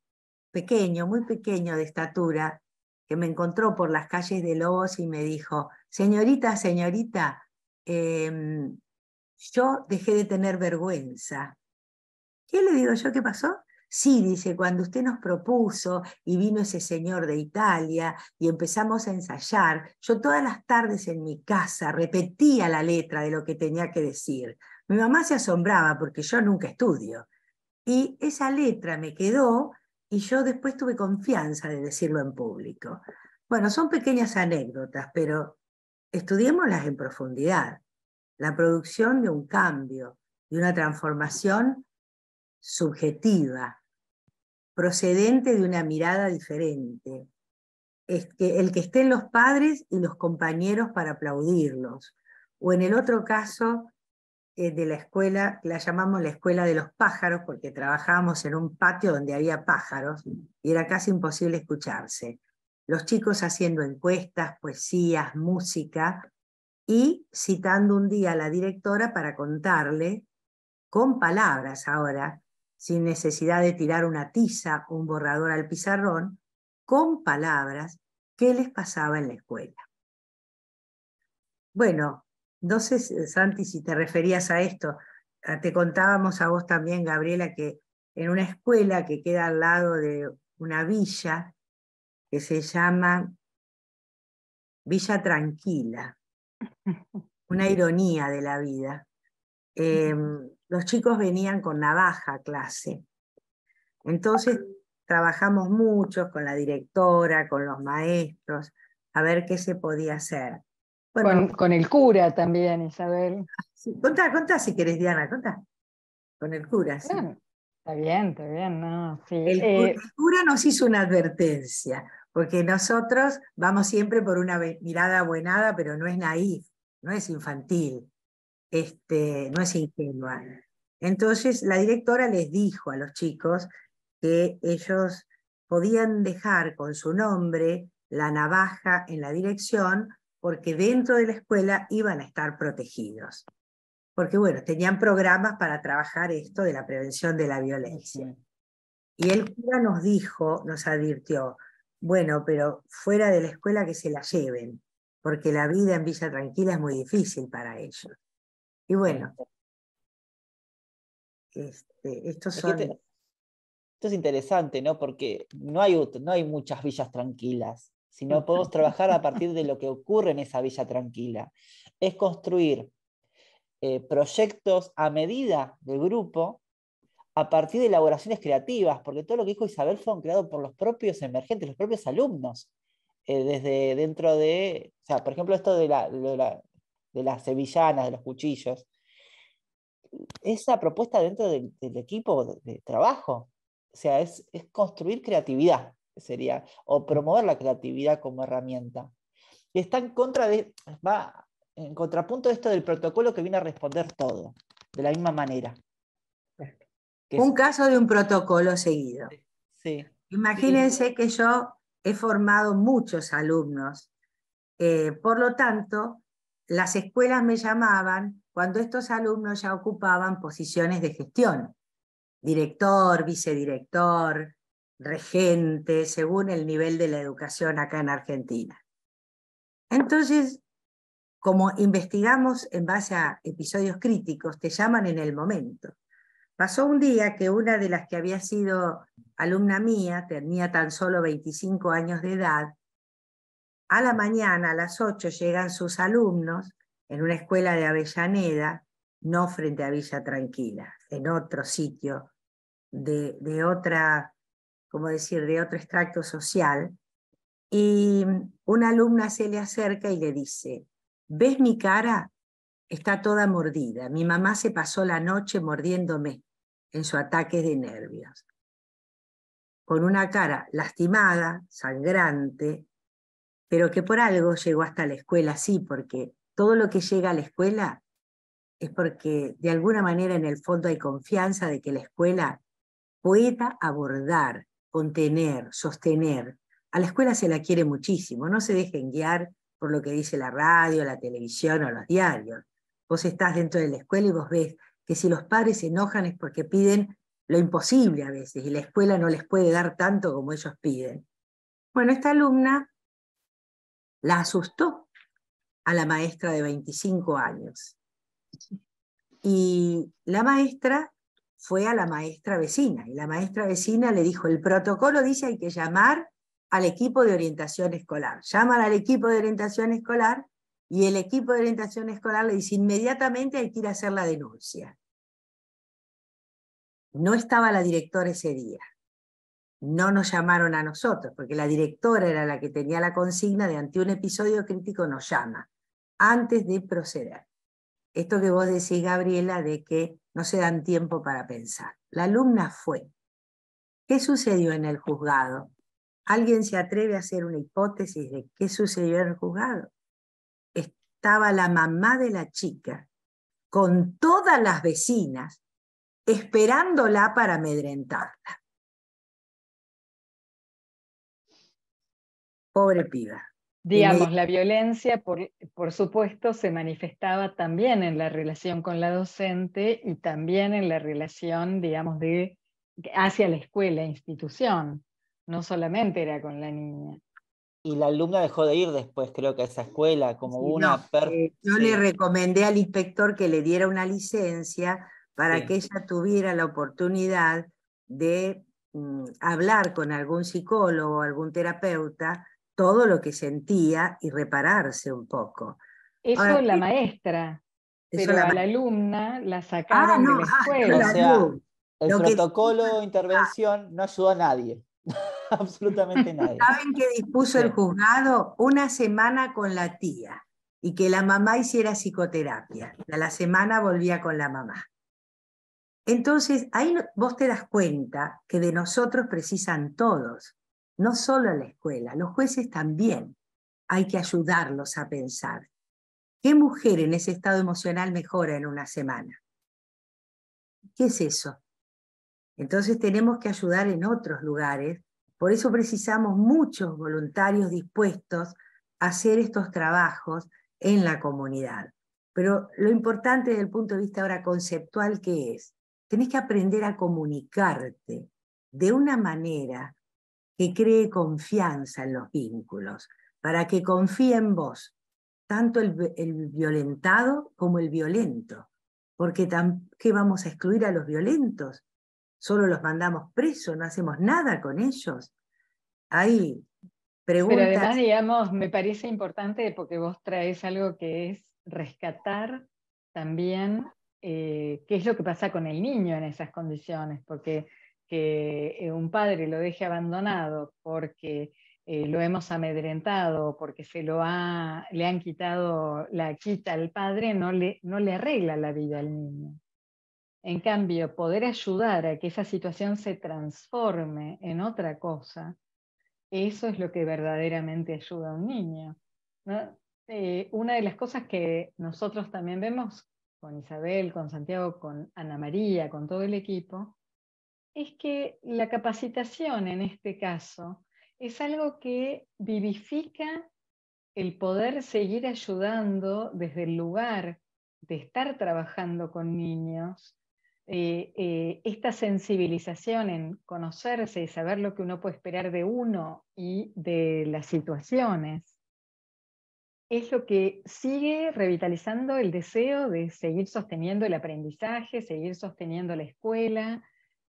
pequeño, muy pequeño de estatura, que me encontró por las calles de Lobos y me dijo, señorita, señorita, em, yo dejé de tener vergüenza. ¿Qué le digo yo? ¿Qué pasó? Sí, dice, cuando usted nos propuso y vino ese señor de Italia y empezamos a ensayar, yo todas las tardes en mi casa repetía la letra de lo que tenía que decir. Mi mamá se asombraba porque yo nunca estudio. Y esa letra me quedó y yo después tuve confianza de decirlo en público. Bueno, son pequeñas anécdotas, pero estudiémoslas en profundidad la producción de un cambio, de una transformación subjetiva, procedente de una mirada diferente. el que estén los padres y los compañeros para aplaudirlos. O en el otro caso eh, de la escuela, la llamamos la escuela de los pájaros porque trabajábamos en un patio donde había pájaros y era casi imposible escucharse. Los chicos haciendo encuestas, poesías, música, y citando un día a la directora para contarle, con palabras ahora, sin necesidad de tirar una tiza o un borrador al pizarrón, con palabras, qué les pasaba en la escuela. Bueno, no sé, Santi, si te referías a esto. Ah, te contábamos a vos también, Gabriela, que en una escuela que queda al lado de una villa que se llama Villa Tranquila, una ironía de la vida. Em, los chicos venían con navaja baja clase. Entonces trabajamos mucho con la directora, con los maestros, a ver qué se podía hacer. con, el cura también, Isabel. Ah, contá, si querés, Diana, contá. Con el cura, está bien, está bien, ¿no? Eh, el, cura nos hizo una advertencia porque nosotros vamos siempre por una mirada buenada, pero no es naif, no es infantil, este, no es ingenua. Entonces la directora les dijo a los chicos que ellos podían dejar con su nombre la navaja en la dirección porque dentro de la escuela iban a estar protegidos. Porque bueno, tenían programas para trabajar esto de la prevención de la violencia. Y el cura nos dijo, nos advirtió, bueno, pero fuera de la escuela que se la lleven, porque la vida en Villa Tranquila es muy difícil para ellos. Y bueno, este. Este, Esto es interesante, ¿no? Porque no hay, no hay muchas villas tranquilas, sino podemos trabajar a partir de lo que ocurre en esa villa tranquila. Es construir eh, proyectos a medida del grupo a partir de elaboraciones creativas, porque todo lo que dijo Isabel fue creado por los propios emergentes, los propios alumnos, eh, desde dentro de, o sea, por ejemplo, esto de, la, de, la, las sevillanas, de los cuchillos, esa propuesta dentro del, equipo de, trabajo, o sea, es, es construir creatividad, sería, o promover la creatividad como herramienta. Y está en contra de, va en contrapunto de esto del protocolo que viene a responder todo, de la misma manera. Un caso de un protocolo seguido. Sí. Imagínense que yo he formado muchos alumnos. Eh, por lo tanto, las escuelas me llamaban cuando estos alumnos ya ocupaban posiciones de gestión, director, vicedirector, regente, según el nivel de la educación acá en Argentina. Entonces, como investigamos en base a episodios críticos, te llaman en el momento. Pasó un día que una de las que había sido alumna mía, tenía tan solo 25 años de edad, a la mañana, a las 8, llegan sus alumnos en una escuela de Avellaneda, no frente a Villa Tranquila, en otro sitio, de, de otra, como decir, de otro extracto social. Y una alumna se le acerca y le dice, ¿ves mi cara? Está toda mordida. Mi mamá se pasó la noche mordiéndome en su ataque de nervios. Con una cara lastimada, sangrante, pero que por algo llegó hasta la escuela, sí, porque todo lo que llega a la escuela es porque de alguna manera en el fondo hay confianza de que la escuela pueda abordar, contener, sostener. A la escuela se la quiere muchísimo, no se dejen guiar por lo que dice la radio, la televisión o los diarios. Vos estás dentro de la escuela y vos ves que si los padres se enojan es porque piden lo imposible a veces y la escuela no les puede dar tanto como ellos piden. Bueno, esta alumna la asustó a la maestra de 25 años. Y la maestra fue a la maestra vecina y la maestra vecina le dijo, el protocolo dice hay que llamar al equipo de orientación escolar. Llaman al equipo de orientación escolar y el equipo de orientación escolar le dice, inmediatamente hay que ir a hacer la denuncia. No estaba la directora ese día. No nos llamaron a nosotros, porque la directora era la que tenía la consigna de ante un episodio crítico nos llama, antes de proceder. Esto que vos decís, Gabriela, de que no se dan tiempo para pensar. La alumna fue. ¿Qué sucedió en el juzgado? ¿Alguien se atreve a hacer una hipótesis de qué sucedió en el juzgado? estaba la mamá de la chica con todas las vecinas esperándola para amedrentarla. Pobre piba. Digamos, la violencia, por, por, supuesto, se manifestaba también en la relación con la docente y también en la relación, digamos, de, hacia la escuela, institución. No solamente era con la niña y la alumna dejó de ir después, creo que a esa escuela, como una... No, eh, yo le recomendé al inspector que le diera una licencia para que ella tuviera la oportunidad de mm, hablar con algún psicólogo, algún terapeuta, todo lo que sentía y repararse un poco. Eso es la maestra, pero la alumna la ah, sacaron de la escuela. o sea, el protocolo de intervención no ayudó a nadie. absolutamente nada ¿Saben que dispuso el juzgado? Una semana con la tía y que la mamá hiciera psicoterapia. A la semana volvía con la mamá. Entonces, ahí vos te das cuenta que de nosotros precisan todos, no solo la escuela, los jueces también. Hay que ayudarlos a pensar. ¿Qué mujer en ese estado emocional mejora en una semana? ¿Qué es eso? Entonces tenemos que ayudar en otros lugares por eso precisamos muchos voluntarios dispuestos a hacer estos trabajos en la comunidad. Pero lo importante desde el punto de vista ahora conceptual que es, tenés que aprender a comunicarte de una manera que cree confianza en los vínculos, para que confíe en vos, tanto el, el violentado como el violento, porque ¿qué vamos a excluir a los violentos solo los mandamos presos, no hacemos nada con ellos. Ahí, preguntas. Pero además, digamos, me parece importante porque vos traes algo que es rescatar también eh, qué es lo que pasa con el niño en esas condiciones, porque que eh, un padre lo deje abandonado porque eh, lo hemos amedrentado, porque se lo ha, le han quitado la quita al padre, no le, no le arregla la vida al niño. En cambio, poder ayudar a que esa situación se transforme en otra cosa, eso es lo que verdaderamente ayuda a un niño. Eh, una de las cosas que nosotros también vemos con Isabel, con Santiago, con Ana María, con todo el equipo, es que la capacitación en este caso es algo que vivifica el poder seguir ayudando desde el lugar de estar trabajando con niños eh, eh, esta sensibilización en conocerse y saber lo que uno puede esperar de uno y de las situaciones, es lo que sigue revitalizando el deseo de seguir sosteniendo el aprendizaje, seguir sosteniendo la escuela,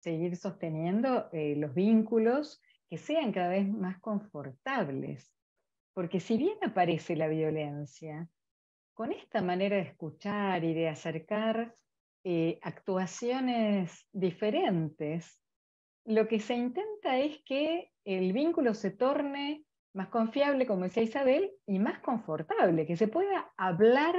seguir sosteniendo eh, los vínculos que sean cada vez más confortables. Porque si bien aparece la violencia, con esta manera de escuchar y de acercar eh, actuaciones diferentes, lo que se intenta es que el vínculo se torne más confiable, como decía Isabel, y más confortable, que se pueda hablar,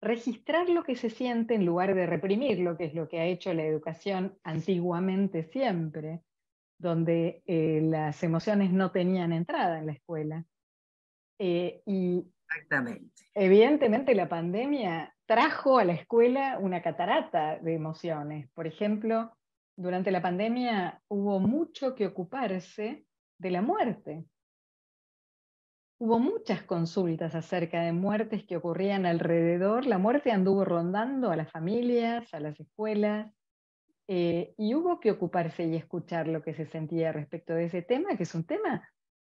registrar lo que se siente en lugar de reprimir lo que es lo que ha hecho la educación antiguamente siempre, donde eh, las emociones no tenían entrada en la escuela. Eh, y Exactamente. Evidentemente la pandemia trajo a la escuela una catarata de emociones. Por ejemplo, durante la pandemia hubo mucho que ocuparse de la muerte. Hubo muchas consultas acerca de muertes que ocurrían alrededor. La muerte anduvo rondando a las familias, a las escuelas, eh, y hubo que ocuparse y escuchar lo que se sentía respecto de ese tema, que es un tema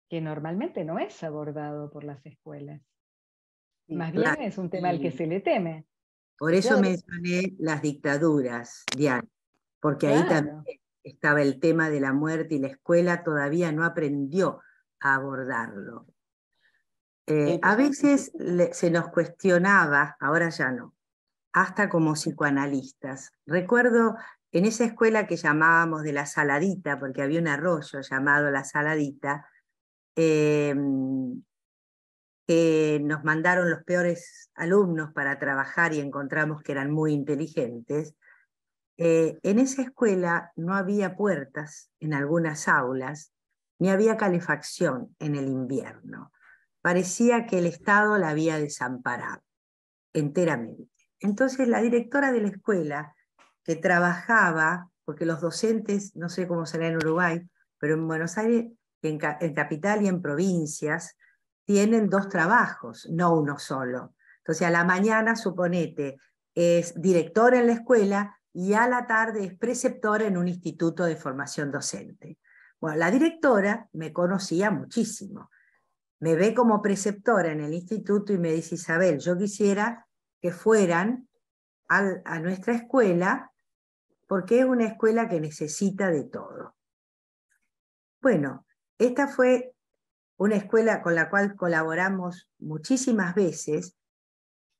que normalmente no es abordado por las escuelas. Más bien es un tema al que se le teme. Por eso mencioné las dictaduras, Diana, porque ahí también estaba el tema de la muerte y la escuela todavía no aprendió a abordarlo. Eh, a veces se nos cuestionaba, ahora ya no, hasta como psicoanalistas. Recuerdo en esa escuela que llamábamos de la Saladita, porque había un arroyo llamado la Saladita, eh, eh, nos mandaron los peores alumnos para trabajar y encontramos que eran muy inteligentes. Eh, en esa escuela no había puertas en algunas aulas, ni había calefacción en el invierno. Parecía que el Estado la había desamparado enteramente. Entonces la directora de la escuela, que trabajaba, porque los docentes, no sé cómo será en Uruguay, pero en Buenos Aires, en capital y en provincias, tienen dos trabajos, no uno solo. Entonces, a la mañana, suponete, es directora en la escuela y a la tarde es preceptora en un instituto de formación docente. Bueno, la directora me conocía muchísimo. Me ve como preceptora en el instituto y me dice, Isabel, yo quisiera que fueran a nuestra escuela porque es una escuela que necesita de todo. Bueno, esta fue una escuela con la cual colaboramos muchísimas veces,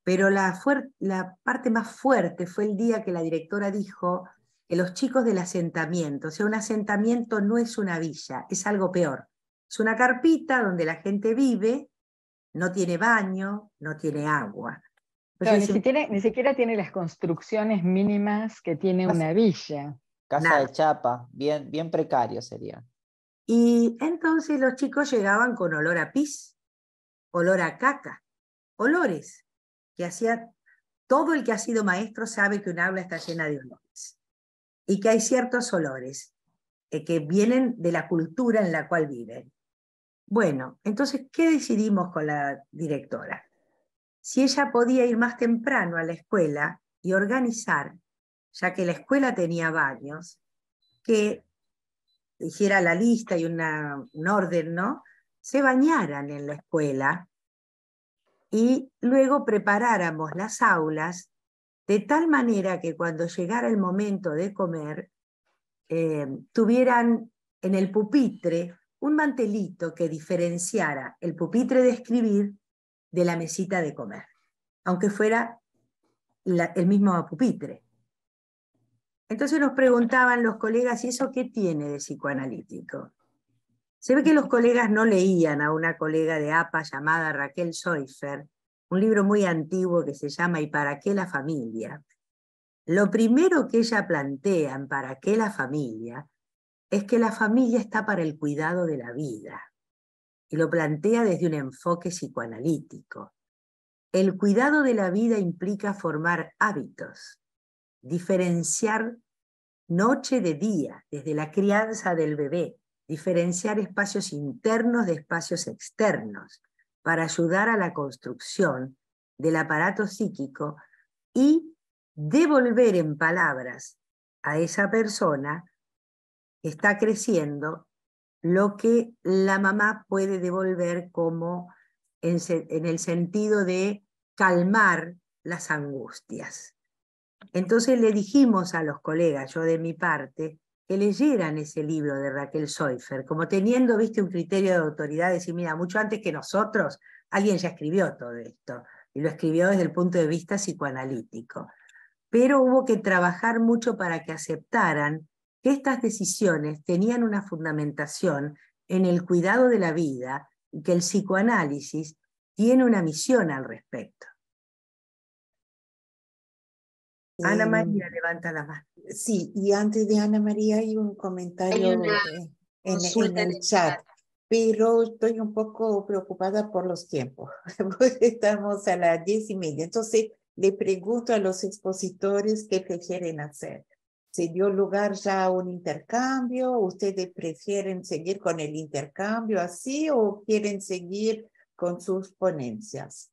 pero la, la, parte más fuerte fue el día que la directora dijo que los chicos del asentamiento, o sea, un asentamiento no es una villa, es algo peor. Es una carpita donde la gente vive, no tiene baño, no tiene agua. ni, siquiera, tiene las construcciones mínimas que tiene una villa. Casa de chapa, bien, bien precario sería. Y entonces los chicos llegaban con olor a pis, olor a caca, olores que hacía todo el que ha sido maestro sabe que un habla está llena de olores y que hay ciertos olores eh, que vienen de la cultura en la cual viven. Bueno, entonces, ¿qué decidimos con la directora? Si ella podía ir más temprano a la escuela y organizar, ya que la escuela tenía baños, que hiciera la lista y un orden, ¿no? Se bañaran en la escuela y luego preparáramos las aulas de tal manera que cuando llegara el momento de comer, eh, tuvieran en el pupitre un mantelito que diferenciara el pupitre de escribir de la mesita de comer, aunque fuera el mismo pupitre. Entonces nos preguntaban los colegas, ¿y eso qué tiene de psicoanalítico? Se ve que los colegas no leían a una colega de APA llamada Raquel Soifer, un libro muy antiguo que se llama ¿Y para qué la familia? Lo primero que ella plantea en ¿Para qué la familia? es que la familia está para el cuidado de la vida y lo plantea desde un enfoque psicoanalítico. El cuidado de la vida implica formar hábitos, diferenciar noche de día, desde la crianza del bebé, diferenciar espacios internos de espacios externos para ayudar a la construcción del aparato psíquico y devolver en palabras a esa persona que está creciendo lo que la mamá puede devolver como en, en el sentido de calmar las angustias. Entonces le dijimos a los colegas, yo de mi parte, que leyeran ese libro de Raquel Seufer, como teniendo, viste, un criterio de autoridad, decir, mira, mucho antes que nosotros, alguien ya escribió todo esto, y lo escribió desde el punto de vista psicoanalítico. Pero hubo que trabajar mucho para que aceptaran que estas decisiones tenían una fundamentación en el cuidado de la vida y que el psicoanálisis tiene una misión al respecto. Ana María em, levanta la mano. Sí, y antes de Ana María hay un comentario en, en, el chat, pero estoy un poco preocupada por los tiempos. Estamos a las diez y media, entonces le pregunto a los expositores qué prefieren hacer. ¿Se dio lugar ya a un intercambio? ¿Ustedes prefieren seguir con el intercambio así o quieren seguir con sus ponencias?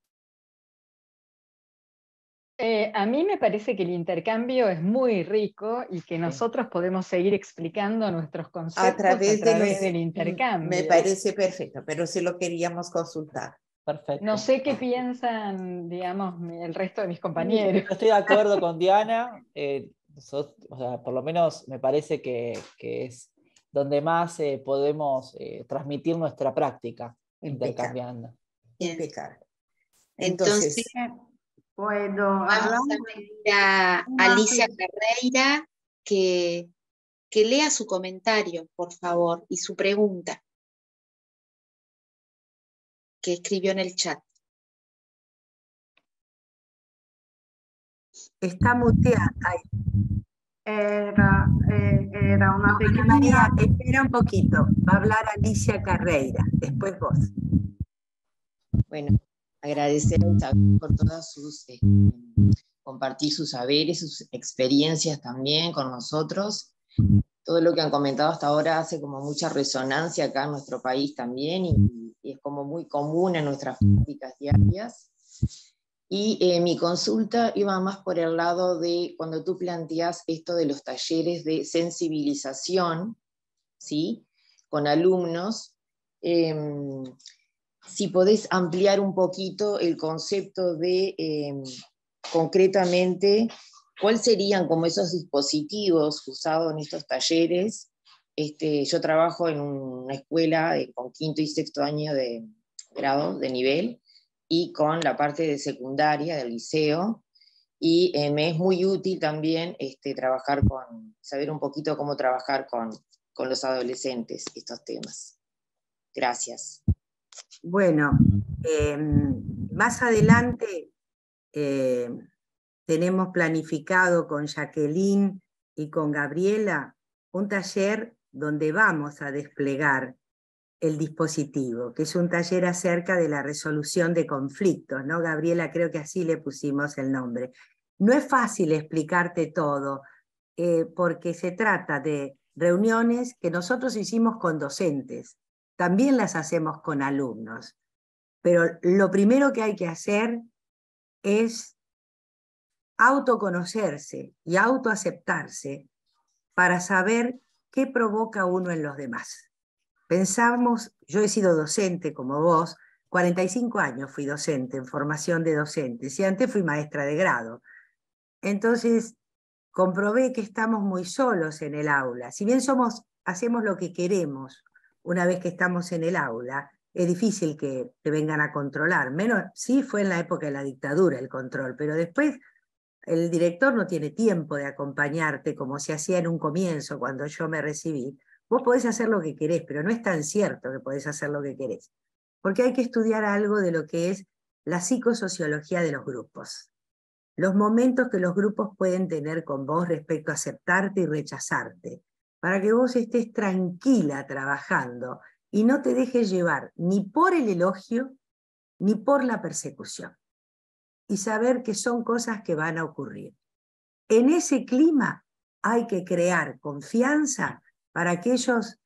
Eh, a mí me parece que el intercambio es muy rico y que nosotros podemos seguir explicando nuestros conceptos a través, del intercambio. Me parece perfecto, pero sí lo queríamos consultar. Perfecto. No sé qué piensan, digamos, el resto de mis compañeros. Yo estoy de acuerdo con Diana. Eh, o sea, por lo menos me parece que, es donde más eh, podemos transmitir nuestra práctica intercambiando. Impecable. Entonces bueno, Vamos a, a ah, Alicia Carreira que, que lea su comentario, por favor, y su pregunta que escribió en el chat. Está muteada. Era, eh, era una espera un poquito. Va a hablar Alicia Carreira. Después vos. Bueno, agradecer a por todas sus, eh, compartir sus saberes, sus experiencias también con nosotros. Todo lo que han comentado hasta ahora hace como mucha resonancia acá en nuestro país también y, es como muy común en nuestras prácticas diarias. Y eh, mi consulta iba más por el lado de cuando tú planteas esto de los talleres de sensibilización, ¿sí? Con alumnos. Eh, si podés ampliar un poquito el concepto de em, concretamente cuáles serían como esos dispositivos usados en estos talleres. Este, yo trabajo en una escuela con quinto y sexto año de grado, de nivel, y con la parte de secundaria del liceo. Y me em, es muy útil también este, trabajar con, saber un poquito cómo trabajar con, con los adolescentes estos temas. Gracias. Bueno, em, más adelante em, tenemos planificado con Jacqueline y con Gabriela un taller donde vamos a desplegar el dispositivo, que es un taller acerca de la resolución de conflictos, ¿no? Gabriela, creo que así le pusimos el nombre. No es fácil explicarte todo, eh, porque se trata de reuniones que nosotros hicimos con docentes, también las hacemos con alumnos. Pero lo primero que hay que hacer es autoconocerse y autoaceptarse para saber qué provoca uno en los demás. Pensamos, yo he sido docente como vos, 45 años fui docente en formación de docentes y antes fui maestra de grado. Entonces, comprobé que estamos muy solos en el aula. Si bien somos, hacemos lo que queremos, una vez que estamos en el aula, es difícil que te vengan a controlar. Menos, sí fue en la época de la dictadura el control, pero después el director no tiene tiempo de acompañarte como se hacía en un comienzo cuando yo me recibí. Vos podés hacer lo que querés, pero no es tan cierto que podés hacer lo que querés, porque hay que estudiar algo de lo que es la psicosociología de los grupos, los momentos que los grupos pueden tener con vos respecto a aceptarte y rechazarte, para que vos estés tranquila trabajando y no te dejes llevar ni por el elogio ni por la persecución. Y saber que son cosas que van a ocurrir. En ese clima hay que crear confianza para que ellos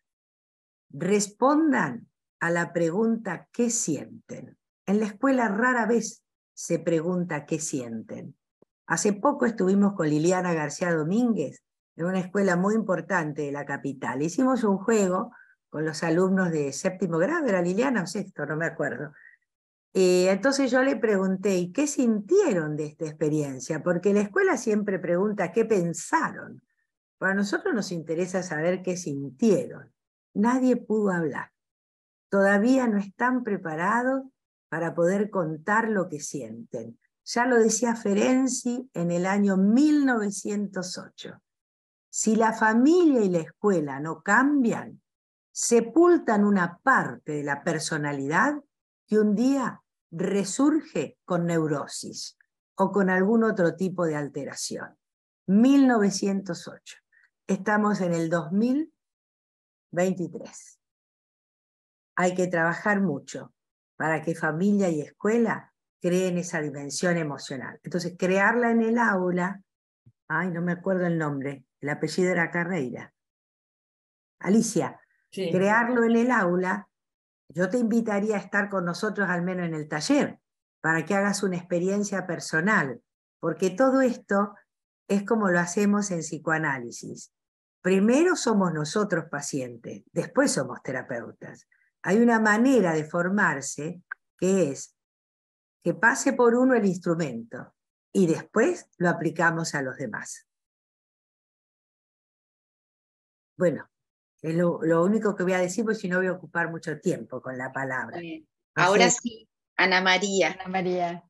respondan a la pregunta ¿qué sienten? En la escuela rara vez se pregunta qué sienten. Hace poco estuvimos con Liliana García Domínguez en una escuela muy importante de la capital. Hicimos un juego con los alumnos de séptimo grado, era Liliana o sexto, no me acuerdo. Eh, entonces yo le pregunté, qué sintieron de esta experiencia? Porque la escuela siempre pregunta, ¿qué pensaron? Para nosotros nos interesa saber qué sintieron. Nadie pudo hablar. Todavía no están preparados para poder contar lo que sienten. Ya lo decía Ferenzi en el año 1908. Si la familia y la escuela no cambian, sepultan una parte de la personalidad que un día resurge con neurosis o con algún otro tipo de alteración. 1908. Estamos en el 2023. Hay que trabajar mucho para que familia y escuela creen esa dimensión emocional. Entonces, crearla en el aula, ay, no me acuerdo el nombre, el apellido era Carreira. Alicia, crearlo en el aula, yo te invitaría a estar con nosotros al menos en el taller, para que hagas una experiencia personal, porque todo esto es como lo hacemos en psicoanálisis. Primero somos nosotros pacientes, después somos terapeutas. Hay una manera de formarse que es que pase por uno el instrumento y después lo aplicamos a los demás. Bueno, es lo, único que voy a decir, porque si no voy a ocupar mucho tiempo con la palabra. Ahora sí, Ana María. Ana María.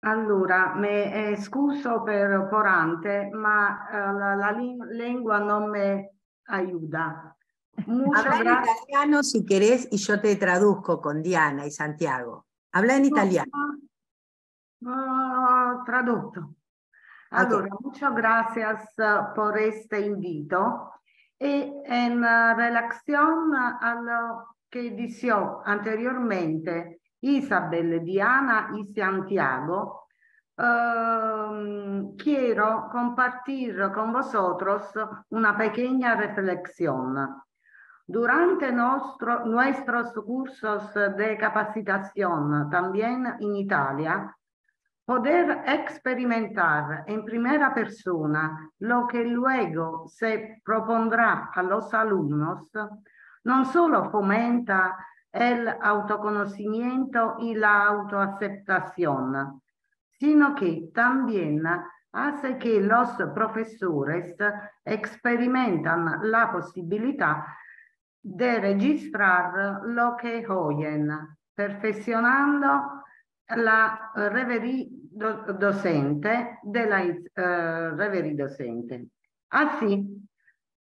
Allora, mi scuso per Porante, ma eh, la, lengua lingua non me ayuda. Habla en italiano si querés y yo te traduzco con Diana y Santiago. Habla en italiano. Uh, tradotto. Allora, okay. muchas gracias por este invito. E en relación a lo que dijo anteriormente Isabel, Diana y Santiago, uh, quiero compartir con vosotros una pequeña reflexión. Durante nuestro, nuestros cursos de capacitación, también en Italia, Poder experimentare in prima persona lo che luego se propondrá a los alumnos non solo fomenta el autoconocimiento y la autoaceptación, sino che también hace che los profesores experimentan la possibilità de registrare lo que oyen, perfezionando la do, docente della eh, Reverie docente. Así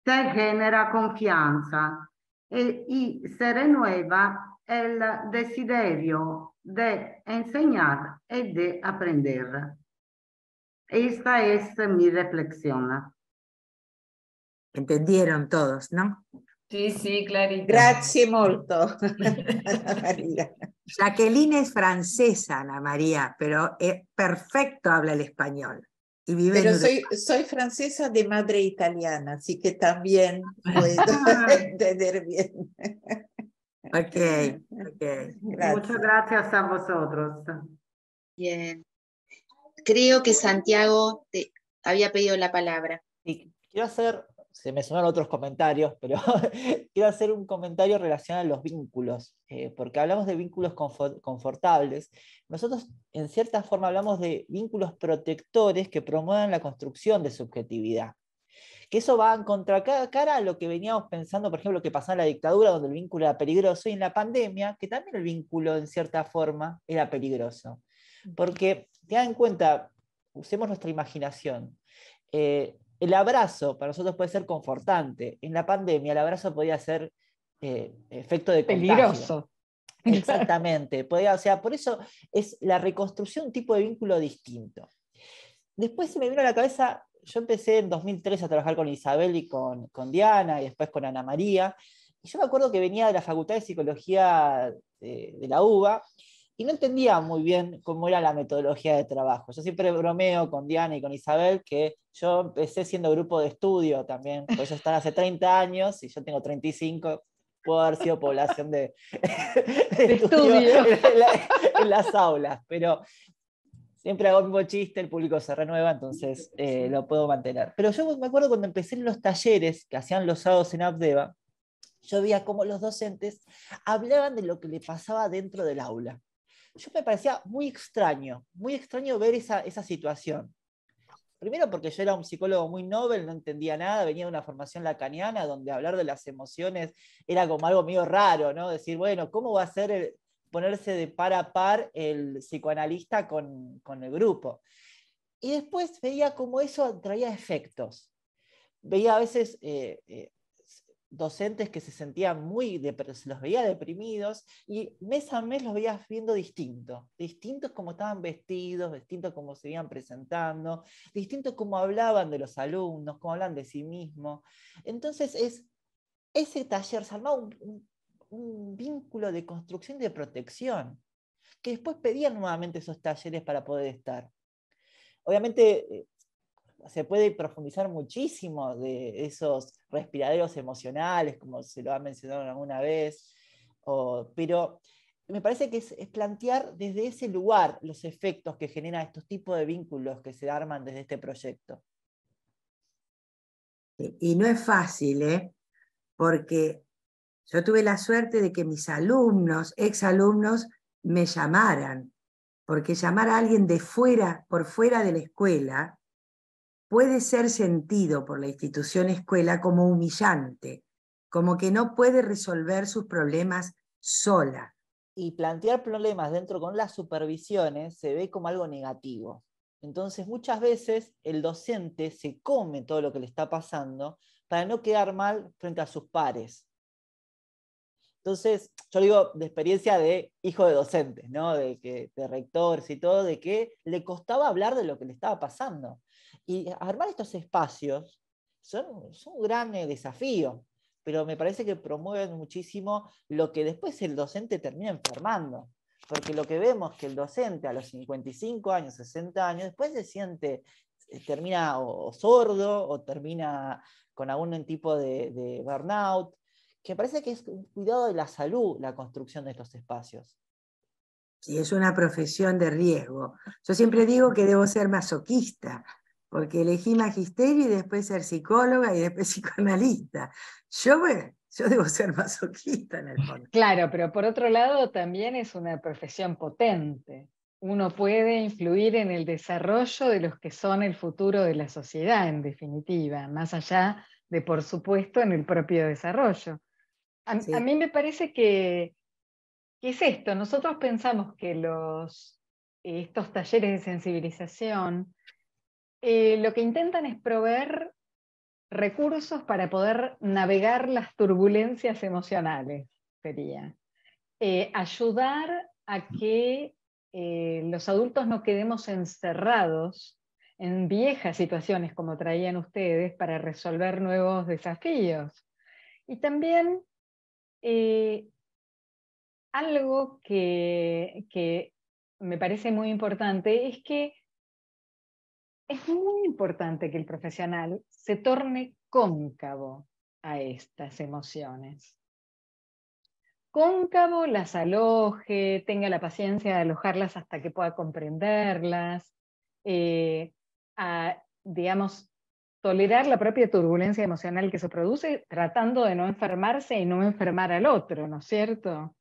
ah, se genera confianza e, y se renueva il desiderio de enseñar y de aprender. Esta es mia reflexión. Entendieron todos, ¿no? Sì, sì, Clarita. Grazie molto, María. Jacqueline es francesa, Ana María, pero es eh, perfecto habla el español. Y vive pero soy, soy, francesa de madre italiana, así que también puedo entender bien. Ok, okay. Muchas gracias a vosotros. Bien. Creo que Santiago te había pedido la palabra. Sí. Quiero hacer se me sumaron otros comentarios, pero quiero hacer un comentario relacionado a los vínculos, eh, porque hablamos de vínculos confortables. Nosotros, en cierta forma, hablamos de vínculos protectores que promuevan la construcción de subjetividad. Que eso va en cara a lo que veníamos pensando, por ejemplo, que pasó en la dictadura, donde el vínculo era peligroso, y en la pandemia, que también el vínculo, en cierta forma, era peligroso. Porque, tengan en cuenta, usemos nuestra imaginación. Eh, el abrazo para nosotros puede ser confortante. En la pandemia el abrazo podía ser eh, efecto de Peligroso. Exactamente. podía, o sea, por eso es la reconstrucción un tipo de vínculo distinto. Después se me vino a la cabeza, yo empecé en 2003 a trabajar con Isabel y con, Diana y después con Ana María. Y yo me acuerdo que venía de la Facultad de Psicología eh, de la UBA y no entendía muy bien cómo era la metodología de trabajo. Yo siempre bromeo con Diana y con Isabel que yo empecé siendo grupo de estudio también, pues están hace 30 años y yo tengo 35, puedo haber sido población de, de, estudio, En, las aulas, pero siempre hago el mismo chiste, el público se renueva, entonces eh, lo puedo mantener. Pero yo me acuerdo cuando empecé en los talleres que hacían los sábados en Abdeva, yo veía cómo los docentes hablaban de lo que le pasaba dentro del aula yo me parecía muy extraño, muy extraño ver esa, esa situación. Primero porque yo era un psicólogo muy noble, no entendía nada, venía de una formación lacaniana donde hablar de las emociones era como algo medio raro, ¿no? Decir, bueno, ¿cómo va a ser ponerse de par a par el psicoanalista con, el grupo? Y después veía cómo eso traía efectos. Veía a veces eh, eh, docentes que se sentían muy, se los veía deprimidos y mes a mes los veía viendo distinto, distintos como estaban vestidos, distintos como se iban presentando, distintos como hablaban de los alumnos, como hablan de sí mismos. Entonces es ese taller, se armaba un, un vínculo de construcción y de protección, que después pedían nuevamente esos talleres para poder estar. Obviamente eh, se puede profundizar muchísimo de esos respiraderos emocionales, como se lo ha mencionado alguna vez, pero me parece que es, plantear desde ese lugar los efectos que generan estos tipos de vínculos que se arman desde este proyecto. Y no es fácil, ¿eh? porque yo tuve la suerte de que mis alumnos, exalumnos, me llamaran, porque llamar a alguien de fuera, por fuera de la escuela, puede ser sentido por la institución escuela como humillante, como que no puede resolver sus problemas sola. Y plantear problemas dentro con las supervisiones se ve como algo negativo. Entonces muchas veces el docente se come todo lo que le está pasando para no quedar mal frente a sus pares. Entonces, yo digo de experiencia de hijo de docentes, ¿no? de, que, de rectores y todo, de que le costaba hablar de lo que le estaba pasando. Y armar estos espacios son, un gran eh, desafío, pero me parece que promueven muchísimo lo que después el docente termina enfermando. Porque lo que vemos que el docente a los 55 años, 60 años, después se siente, eh, termina o, sordo o termina con algún tipo de, burnout, que parece que es un cuidado de la salud la construcción de estos espacios. Y es una profesión de riesgo. Yo siempre digo que debo ser masoquista porque elegí magisterio y después ser psicóloga y después psicoanalista. Yo, bueno, yo debo ser masoquista en el fondo. Claro, pero por otro lado también es una profesión potente. Uno puede influir en el desarrollo de los que son el futuro de la sociedad, en definitiva, más allá de, por supuesto, en el propio desarrollo. A, mí me parece que, es esto. Nosotros pensamos que los, estos talleres de sensibilización eh, lo que intentan es proveer recursos para poder navegar las turbulencias emocionales, sería. Eh, ayudar a que eh, los adultos no quedemos encerrados en viejas situaciones como traían ustedes para resolver nuevos desafíos. Y también algo que me parece muy importante es que es muy importante que el profesional se torne cóncavo a estas emociones. Cóncavo las aloje, tenga la paciencia de alojarlas hasta que pueda comprenderlas, eh, a, digamos, tolerar la propia turbulencia emocional que se produce tratando de no enfermarse y no enfermar al otro, ¿no es cierto?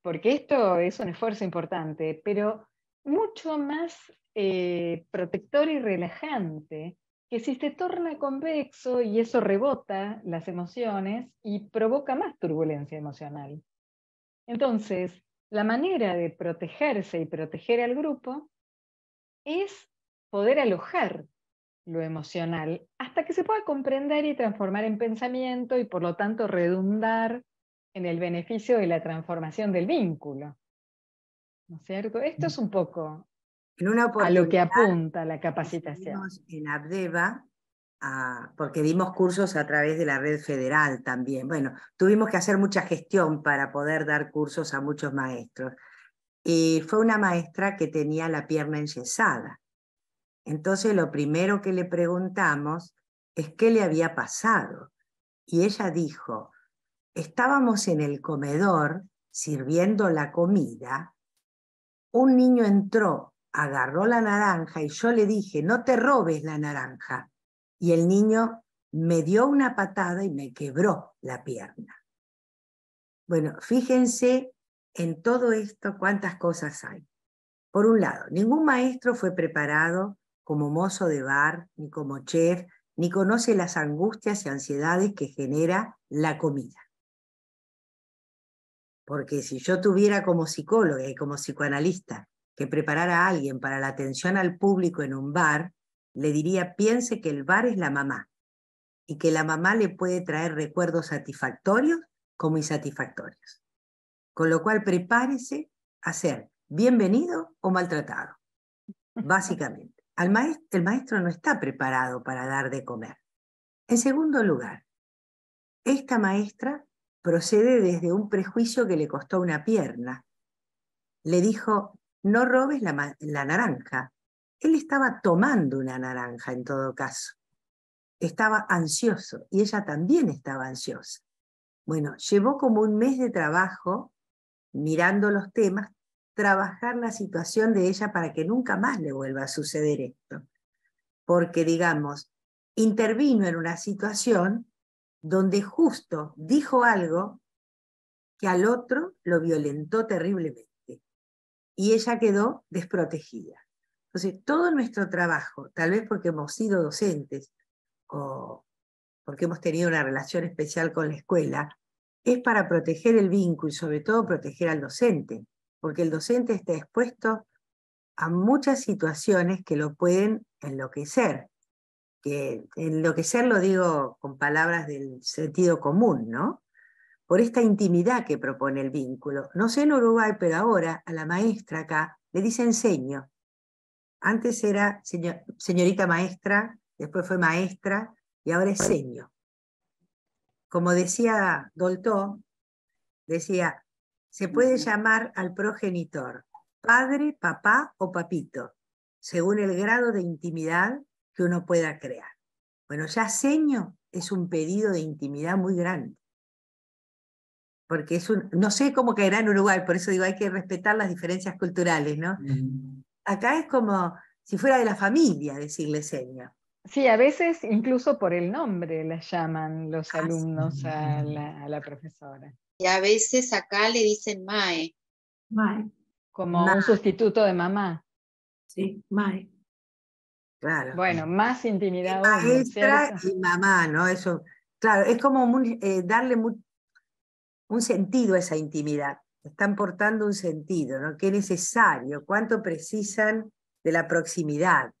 Porque esto es un esfuerzo importante, pero mucho más eh, protector y relajante, que si se torna convexo y eso rebota las emociones y provoca más turbulencia emocional. Entonces, la manera de protegerse y proteger al grupo es poder alojar lo emocional hasta que se pueda comprender y transformar en pensamiento y por lo tanto redundar en el beneficio de la transformación del vínculo. ¿no Esto mm. es un poco en a lo que apunta la capacitación. En Abdeva, porque dimos cursos a través de la red federal también. Bueno, tuvimos que hacer mucha gestión para poder dar cursos a muchos maestros. Y fue una maestra que tenía la pierna enyesada. Entonces lo primero que le preguntamos es qué le había pasado. Y ella dijo, estábamos en el comedor sirviendo la comida un niño entró, agarró la naranja y yo le dije, no te robes la naranja. Y el niño me dio una patada y me quebró la pierna. Bueno, fíjense en todo esto cuántas cosas hay. Por un lado, ningún maestro fue preparado como mozo de bar, ni como chef, ni conoce las angustias y ansiedades que genera la comida porque si yo tuviera como psicóloga y como psicoanalista que preparara a alguien para la atención al público en un bar, le diría, piense que el bar es la mamá y que la mamá le puede traer recuerdos satisfactorios como insatisfactorios. Con lo cual, prepárese a ser bienvenido o maltratado, básicamente. el maestro no está preparado para dar de comer. En segundo lugar, esta maestra procede desde un prejuicio que le costó una pierna. Le dijo, no robes la, naranja. Él estaba tomando una naranja en todo caso. Estaba ansioso y ella también estaba ansiosa. Bueno, llevó como un mes de trabajo mirando los temas, trabajar la situación de ella para que nunca más le vuelva a suceder esto. Porque, digamos, intervino en una situación donde justo dijo algo que al otro lo violentó terriblemente y ella quedó desprotegida. Entonces, todo nuestro trabajo, tal vez porque hemos sido docentes o porque hemos tenido una relación especial con la escuela, es para proteger el vínculo y sobre todo proteger al docente, porque el docente está expuesto a muchas situaciones que lo pueden enloquecer que en lo digo con palabras del sentido común, ¿no? Por esta intimidad que propone el vínculo. No sé en Uruguay, pero ahora a la maestra acá le dicen enseño. Antes era señorita maestra, después fue maestra y ahora es seño. Como decía Dolto, decía, se puede llamar al progenitor padre, papá o papito, según el grado de intimidad que uno pueda crear. Bueno, ya seño es un pedido de intimidad muy grande. Porque es un, no sé cómo caerá en Uruguay, por eso digo, hay que respetar las diferencias culturales, ¿no? Mm. Acá es como si fuera de la familia decirle seño. Sí, a veces incluso por el nombre la llaman los ah, alumnos mm. a, la, profesora. Y a veces acá le dicen Mae. Mae. Como un sustituto de mamá. Sí, Mae. Bueno, más intimidad. Maestra y mamá, ¿no? Eso, claro, es como eh, darle un sentido a esa intimidad. Están portando un sentido, ¿no? Qué necesario, cuánto precisan de la proximidad.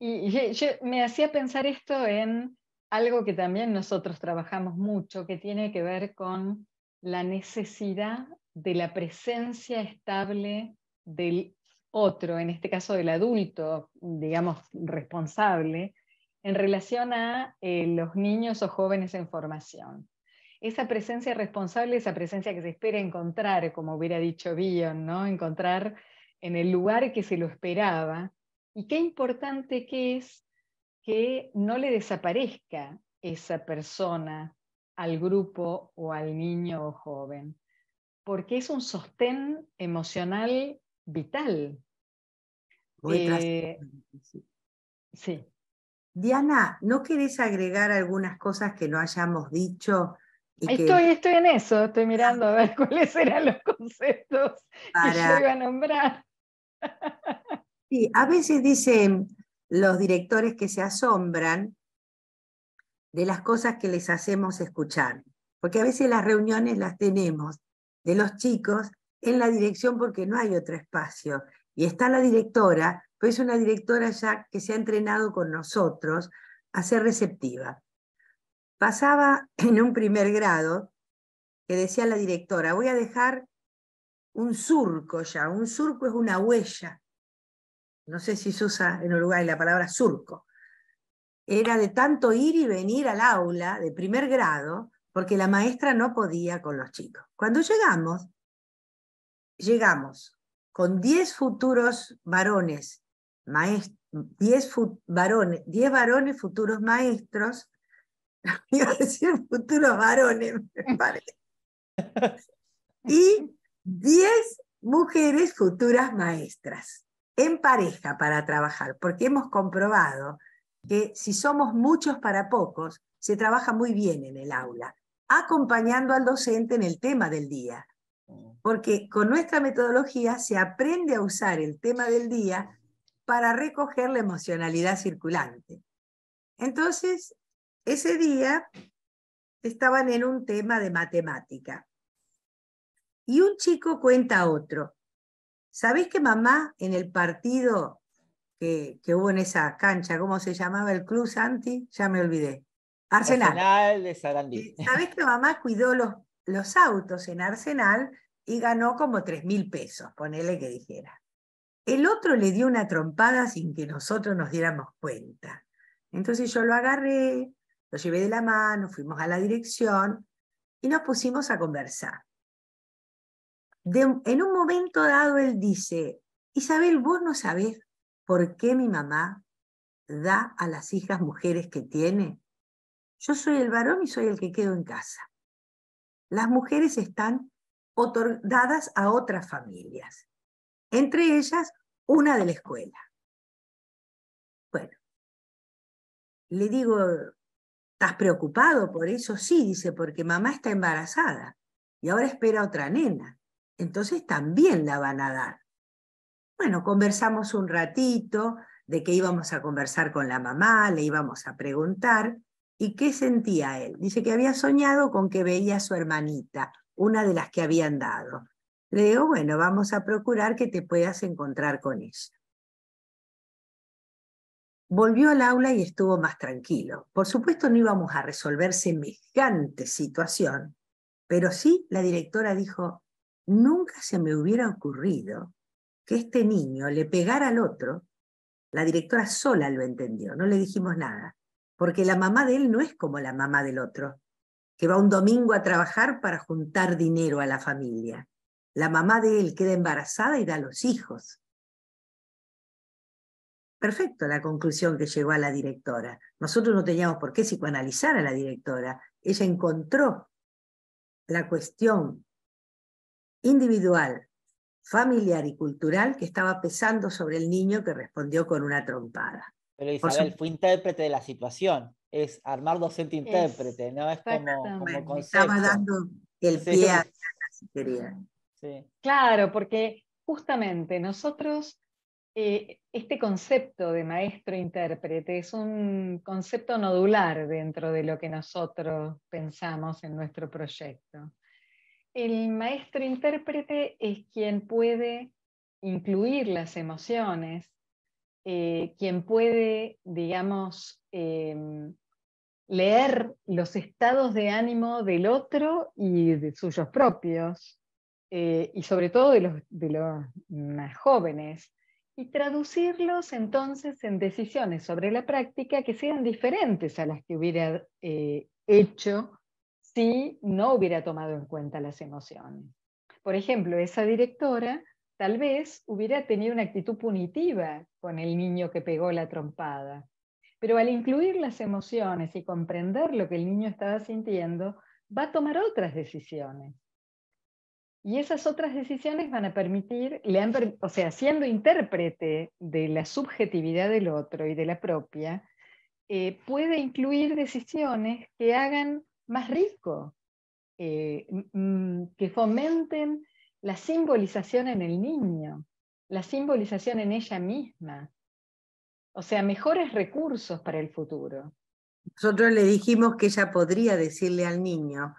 Y me hacía pensar esto en algo que también nosotros trabajamos mucho, que tiene que ver con la necesidad de la presencia estable del otro, en este caso del adulto, digamos, responsable, en relación a eh, los niños o jóvenes en formación. Esa presencia responsable, esa presencia que se espera encontrar, como hubiera dicho Bion, ¿no? encontrar en el lugar que se lo esperaba, y qué importante que es que no le desaparezca esa persona al grupo o al niño o joven, porque es un sostén emocional vital. Eh, sí. Diana, ¿no querés agregar algunas cosas que no hayamos dicho? estoy, estoy en eso, estoy ah. mirando a ver cuáles eran los conceptos que yo a nombrar. Sí, a veces dicen los directores que se asombran de las cosas que les hacemos escuchar, porque a veces las reuniones las tenemos de los chicos en la dirección porque no hay otro espacio. Y está la directora, pues una directora ya que se ha entrenado con nosotros a ser receptiva. Pasaba en un primer grado que decía la directora, voy a dejar un surco ya, un surco es una huella. No sé si se usa en Uruguay la palabra surco. Era de tanto ir y venir al aula de primer grado porque la maestra no podía con los chicos. Cuando llegamos, llegamos con 10 futuros varones, 10 varones, varones futuros maestros, iba decir futuros varones, y 10 mujeres futuras maestras en pareja para trabajar, porque hemos comprobado que si somos muchos para pocos, se trabaja muy bien en el aula, acompañando al docente en el tema del día porque con nuestra metodología se aprende a usar el tema del día para recoger la emocionalidad circulante. Entonces, ese día estaban en un tema de matemática. Y un chico cuenta a otro, ¿sabés que mamá en el partido que, que hubo en esa cancha, ¿cómo se llamaba el club Santi? Ya me olvidé. Arsenal. Arsenal de Sarandí. Eh, ¿Sabés que mamá cuidó los los autos en Arsenal y ganó como 3 mil pesos, ponele que dijera. El otro le dio una trompada sin que nosotros nos diéramos cuenta. Entonces yo lo agarré, lo llevé de la mano, fuimos a la dirección y nos pusimos a conversar. en un momento dado él dice, Isabel, vos no sabés por qué mi mamá da a las hijas mujeres que tiene. Yo soy el varón y soy el que quedo en casa las mujeres están otorgadas a otras familias, entre ellas una de la escuela. Bueno, le digo, ¿estás preocupado por eso? Sí, dice, porque mamá está embarazada y ahora espera otra nena. Entonces también la van a dar. Bueno, conversamos un ratito de que íbamos a conversar con la mamá, le íbamos a preguntar ¿Y qué sentía él? Dice que había soñado con que veía a su hermanita, una de las que habían dado. Le digo, bueno, vamos a procurar que te puedas encontrar con ella. Volvió al aula y estuvo más tranquilo. Por supuesto no íbamos a resolver semejante situación, pero sí la directora dijo, nunca se me hubiera ocurrido que este niño le pegara al otro. La directora sola lo entendió, no le dijimos nada porque la mamá de él no es como la mamá del otro, que va un domingo a trabajar para juntar dinero a la familia. La mamá de él queda embarazada y da los hijos. Perfecto la conclusión que llegó a la directora. Nosotros no teníamos por qué psicoanalizar a la directora. Ella encontró la cuestión individual, familiar y cultural que estaba pesando sobre el niño que respondió con una trompada. Pero Isabel fue intérprete de la situación, es armar docente-intérprete, ¿no? Es como, concepto. Estaba dando el pie a Claro, porque justamente nosotros, eh, este concepto de maestro-intérprete es un concepto nodular dentro de lo que nosotros pensamos en nuestro proyecto. El maestro-intérprete es quien puede incluir las emociones eh, quien puede, digamos, em, leer los estados de ánimo del otro y de suyos propios, eh, y sobre todo de los más jóvenes, y traducirlos entonces en decisiones sobre la práctica que sean diferentes a las que hubiera eh, hecho si no hubiera tomado en cuenta las emociones. Por ejemplo, esa directora tal vez hubiera tenido una actitud punitiva con el niño que pegó la trompada. Pero al incluir las emociones y comprender lo que el niño estaba sintiendo, va a tomar otras decisiones. Y esas otras decisiones van a permitir, o sea, siendo intérprete de la subjetividad del otro y de la propia, eh, puede incluir decisiones que hagan más rico, eh, que fomenten la simbolización en el niño, la simbolización en ella misma. O sea, mejores recursos para el futuro. Nosotros le dijimos que ella podría decirle al niño,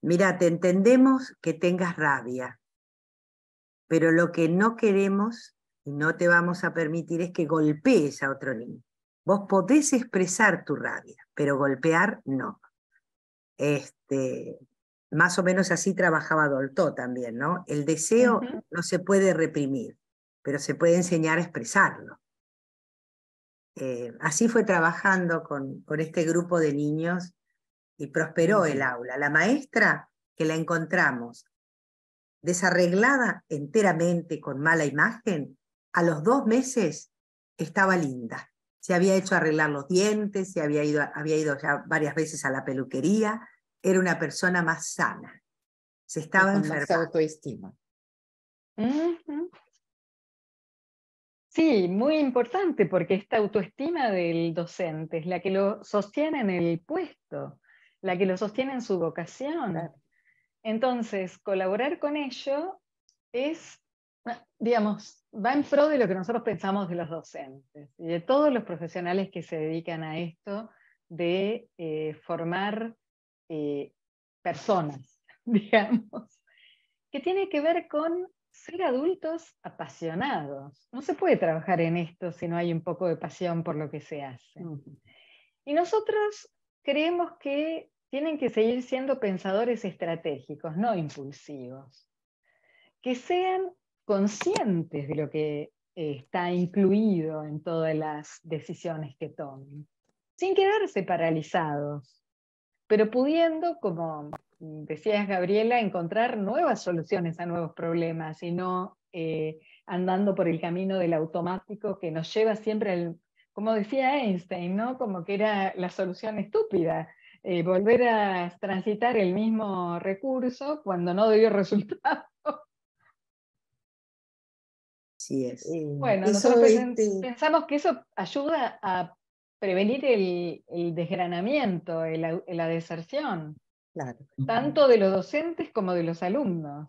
mira, te entendemos que tengas rabia, pero lo que no queremos y no te vamos a permitir es que golpees a otro niño. Vos podés expresar tu rabia, pero golpear no. Este, más o menos así trabajaba Dolto también, ¿no? El deseo no se puede reprimir, pero se puede enseñar a expresarlo. Eh, así fue trabajando con, este grupo de niños y prosperó el aula. La maestra que la encontramos desarreglada enteramente con mala imagen, a los dos meses estaba linda. Se había hecho arreglar los dientes, se había ido, había ido ya varias veces a la peluquería, era una persona más sana. Se estaba en enfermando. autoestima. Sí, muy importante porque esta autoestima del docente es la que lo sostiene en el puesto, la que lo sostiene en su vocación. Entonces, colaborar con ello es, ah, digamos, va en pro de lo que nosotros pensamos de los docentes y de todos los profesionales que se dedican a esto de eh, formar eh, personas, digamos, que tiene que ver con ser adultos apasionados. No se puede trabajar en esto si no hay un poco de pasión por lo que se hace. Y nosotros creemos que tienen que seguir siendo pensadores estratégicos, no impulsivos. Que sean conscientes de lo que está incluido en todas las decisiones que tomen, sin quedarse paralizados pero pudiendo, como decías Gabriela, encontrar nuevas soluciones a nuevos problemas y no eh, andando por el camino del automático que nos lleva siempre al, como decía Einstein, ¿no? Como que era la solución estúpida. Eh, volver a transitar el mismo recurso cuando no dio resultado. Sí es. bueno, nosotros este pensamos que eso ayuda a prevenir el, desgranamiento, la deserción, tanto de los docentes como de los alumnos.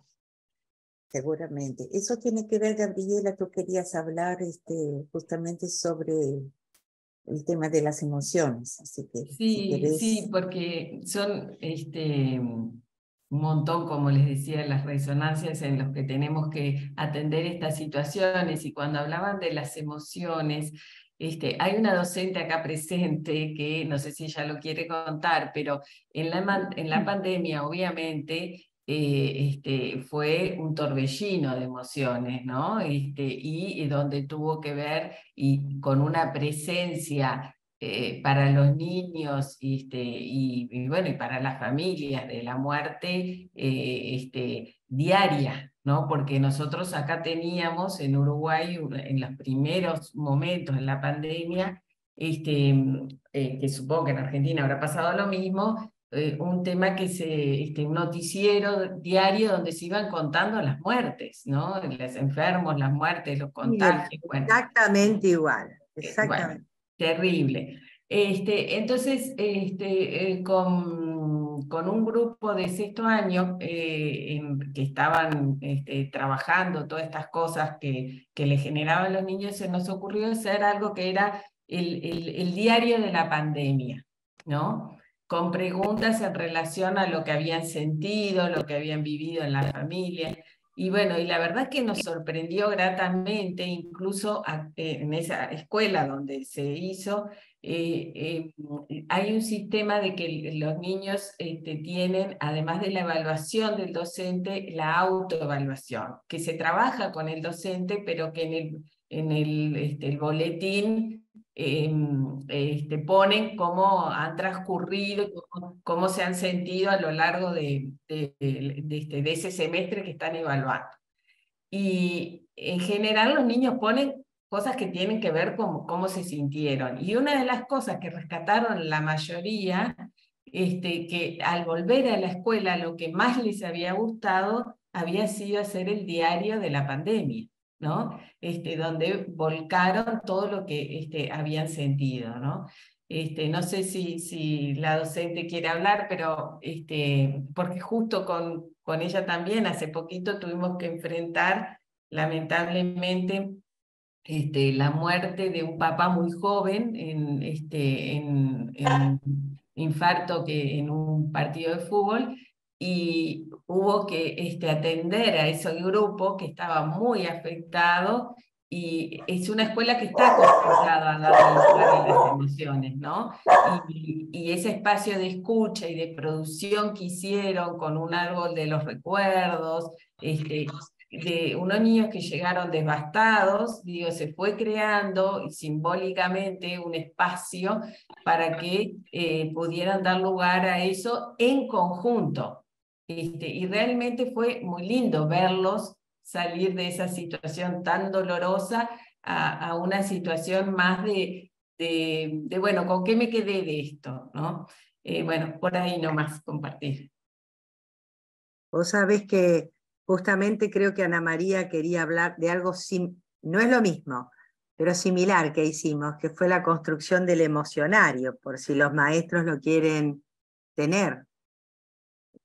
Seguramente. Eso tiene que ver, Gabriela, tú querías hablar este, justamente sobre el tema de las emociones. sí, sí, porque son este, un montón, como les decía, las resonancias en las que tenemos que atender estas situaciones. Y cuando hablaban de las emociones, este, hay una docente acá presente que no sé si ella lo quiere contar, pero en la, mm. pandemia obviamente eh, este, fue un torbellino de emociones, ¿no? Este, y, eh, donde tuvo que ver y con una presencia eh, para los niños este, y, bueno, y para las familias de la muerte este, diaria, porque nosotros acá teníamos en Uruguay, en los primeros momentos de la pandemia, este, mm, eh, que supongo que en Argentina habrá pasado lo mismo, eh, un tema que se, este, un noticiero diario donde se iban contando las muertes, ¿no? Los enfermos, las muertes, los contagios. Exactamente igual, eh, terrible. Este, entonces, este, con con un grupo de sexto año eh, que estaban este, trabajando todas estas cosas que, que le generaban los niños, se nos ocurrió hacer algo que era el, el, diario de la pandemia, ¿no? Con preguntas en relación a lo que habían sentido, lo que habían vivido en la familia. Y bueno, y la verdad que nos sorprendió gratamente, incluso eh, en esa escuela donde se hizo, eh, em, hay un sistema de que los niños este, tienen, además de la evaluación del docente, la autoevaluación, que se trabaja con el docente, pero que en el, en el, este, boletín em, este, ponen cómo han transcurrido, cómo, se han sentido a lo largo de, de ese semestre que están evaluando. Y en general los niños ponen cosas que tienen que ver con cómo se sintieron. Y una de las cosas que rescataron la mayoría, este, que al volver a la escuela lo que más les había gustado había sido hacer el diario de la pandemia. ¿no? Este, donde volcaron todo lo que este, habían sentido. ¿no? Este, no sé si, si la docente quiere hablar, pero este, porque justo con, con ella también hace poquito tuvimos que enfrentar, lamentablemente, este, la muerte de un papá muy joven en, este, en, infarto que en un partido de fútbol y hubo que este, atender a ese grupo que estaba muy afectado y es una escuela que está acostumbrada a la de las emociones, ¿no? Y, y, ese espacio de escucha y de producción que hicieron con un árbol de los recuerdos, este, de unos niños que llegaron devastados, digo, se fue creando simbólicamente un espacio para que eh, pudieran dar lugar a eso en conjunto. Este, y realmente fue muy lindo verlos salir de esa situación tan dolorosa a, una situación más de, de, bueno, ¿con qué me quedé de esto? ¿no? Eh, bueno, por ahí nomás compartir. Vos sabés que Justamente creo que Ana María quería hablar de algo, no es lo mismo, pero similar que hicimos, que fue la construcción del emocionario, por si los maestros lo quieren tener.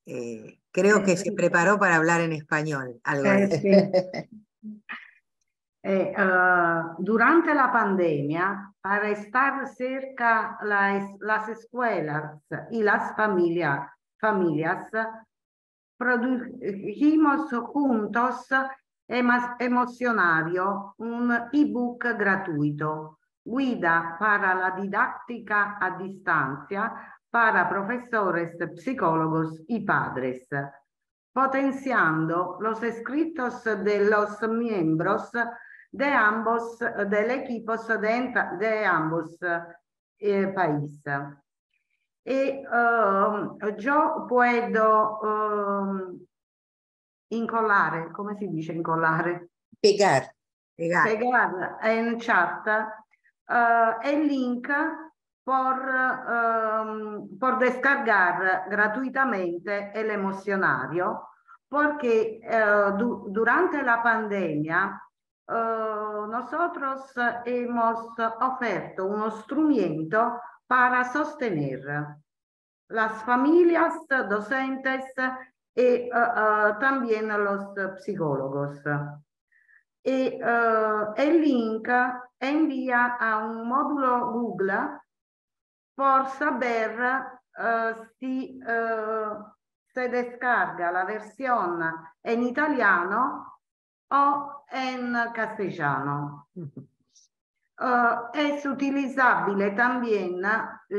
Eh, creo que se preparó para hablar en español. Eh, ah, durante la pandemia, para estar cerca las, las escuelas y las familias produjimos juntos Emozionario, un ebook gratuito, guida per la didáctica a distanza per profesores, psicólogos e padres, potenciando los escritos de los miembros de ambos, del equipo de, de ambos eh, países e uh, ehm, io puedo uh, incollare, come si dice incollare? Pegar. Pegar, Pegar in chat uh, eh, il link per um, descargar gratuitamente l'emozionario perché uh, du durante la pandemia uh, nosotros hemos offerto uno strumento para sostener las familias docentes y uh, uh, también los psicólogos. Y, uh, el link envía a un módulo Google por saber si se descarga la versione in italiano o in castellano. Uh, eh, es utilizable también,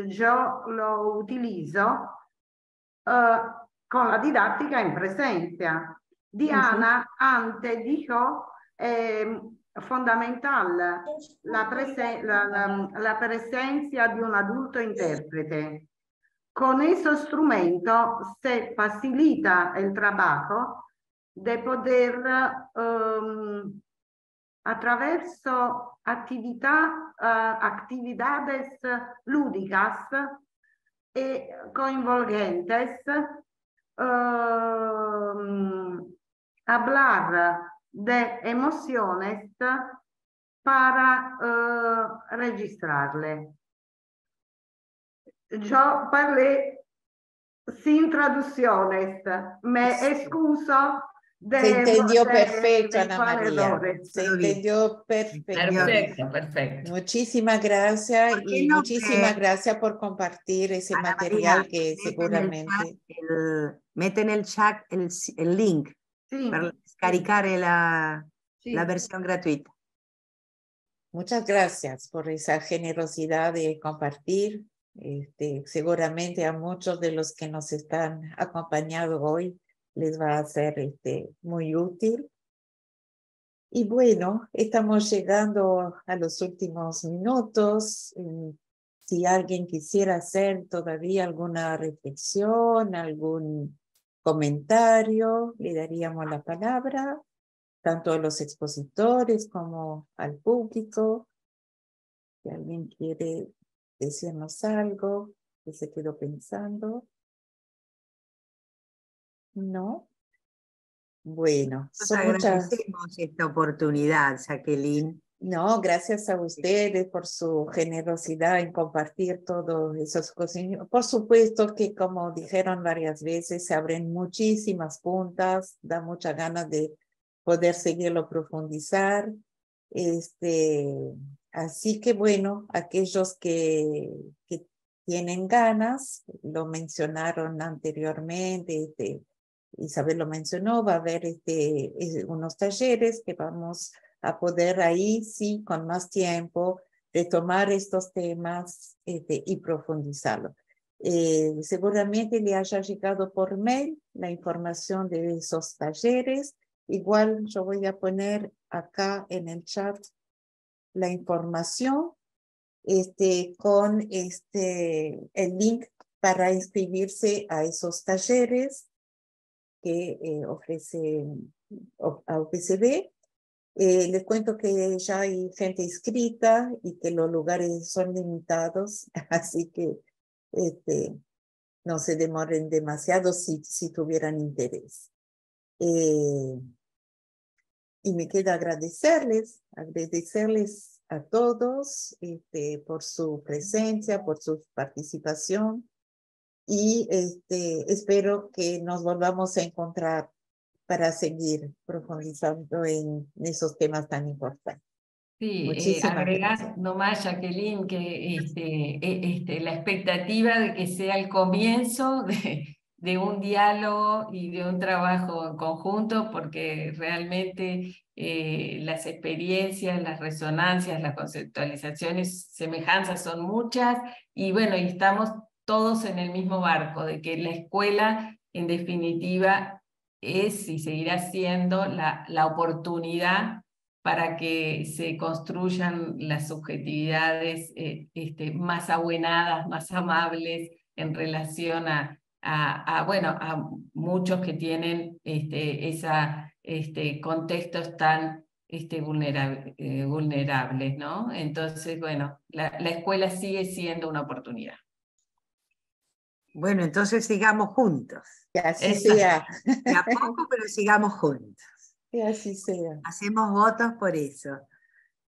yo eh, lo utilizzo uh, con la didattica in presenza. Diana uh -huh. antes dijo eh, fundamental la, presen la, la, la, presencia de un adulto interprete. Con ese strumento se facilita il trabajo di poter um, attraverso attività, eh, actividades lúdicas e coinvolgentes, eh, hablar de emociones para eh, registrarle. Yo parlé sin traducciones. Me escuso se entendió perfecto, Ana María. se entendió perfecto. Perfecto, perfecto. Muchísimas gracias y muchísimas gracias por compartir ese material que seguramente. Mete en el chat el, link para descargar la, versión gratuita. Muchas gracias por esa generosidad de compartir. Este, seguramente a muchos de los que nos están acompañando hoy les va a ser este, muy útil. Y bueno, estamos llegando a los últimos minutos. Mm, si alguien quisiera hacer todavía alguna reflexión, algún comentario, le daríamos la palabra, tanto a los expositores como al público. Si alguien quiere decirnos algo que se quedó pensando. No. Bueno, agradecemos esta oportunidad, Jacqueline. No, gracias a ustedes por su generosidad en compartir todos esos cocinos. Por supuesto que, como dijeron varias veces, se abren muchísimas puntas, da muchas ganas de poder seguirlo profundizar. Este, así que, bueno, aquellos que, tienen ganas, lo mencionaron anteriormente, este, Isabel lo mencionó, va a haber este, eh, unos talleres que vamos a poder ahí, sí, con más tiempo, retomar estos temas este, y profundizarlo. Eh, seguramente le haya llegado por mail la información de esos talleres. Igual yo voy a poner acá en el chat la información este, con el link para inscribirse a esos talleres que eh, ofrece a UPCB. Eh, les cuento que ya hay gente inscrita y que los lugares son limitados, así que este, no se demoren demasiado si, si tuvieran interés. Eh, y me queda agradecerles, agradecerles a todos este, por su presencia, por su participación y este, espero que nos volvamos a encontrar para seguir profundizando en esos temas tan importantes. Sí, eh, No nomás, Jacqueline, que este, eh, este, la expectativa de que sea el comienzo de, de un diálogo y de un trabajo en conjunto, porque realmente eh, las experiencias, las resonancias, las conceptualizaciones, semejanzas son muchas, y bueno, y estamos todos en el mismo barco, de que la escuela, en definitiva, es y seguirá siendo la, oportunidad para que se construyan las subjetividades eh, este, más abuenadas, más amables en relación a, bueno, a muchos que tienen este, esa, este, contextos tan este, eh, vulnerables, ¿no? Entonces, bueno, la escuela sigue siendo una oportunidad. Bueno, entonces sigamos juntos. Que así sea. De a poco, pero sigamos juntos. Que así sea. Hacemos votos por eso.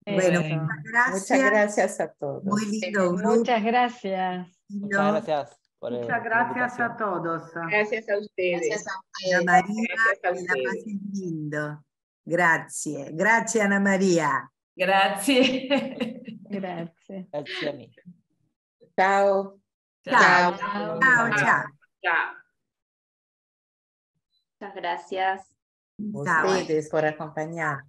Bueno, muchas gracias. Muchas gracias a todos. Muy lindo este, Muchas gracias. Muchas gracias. muchas gracias a todos. Gracias a ustedes. Gracias a Ana María, a lindo. Gracias. Gracias, Ana María. Gracias. Gracias. Gracias a mí. Chao. Chao. Chao, chao. Muchas gracias. Ustedes por acompañar.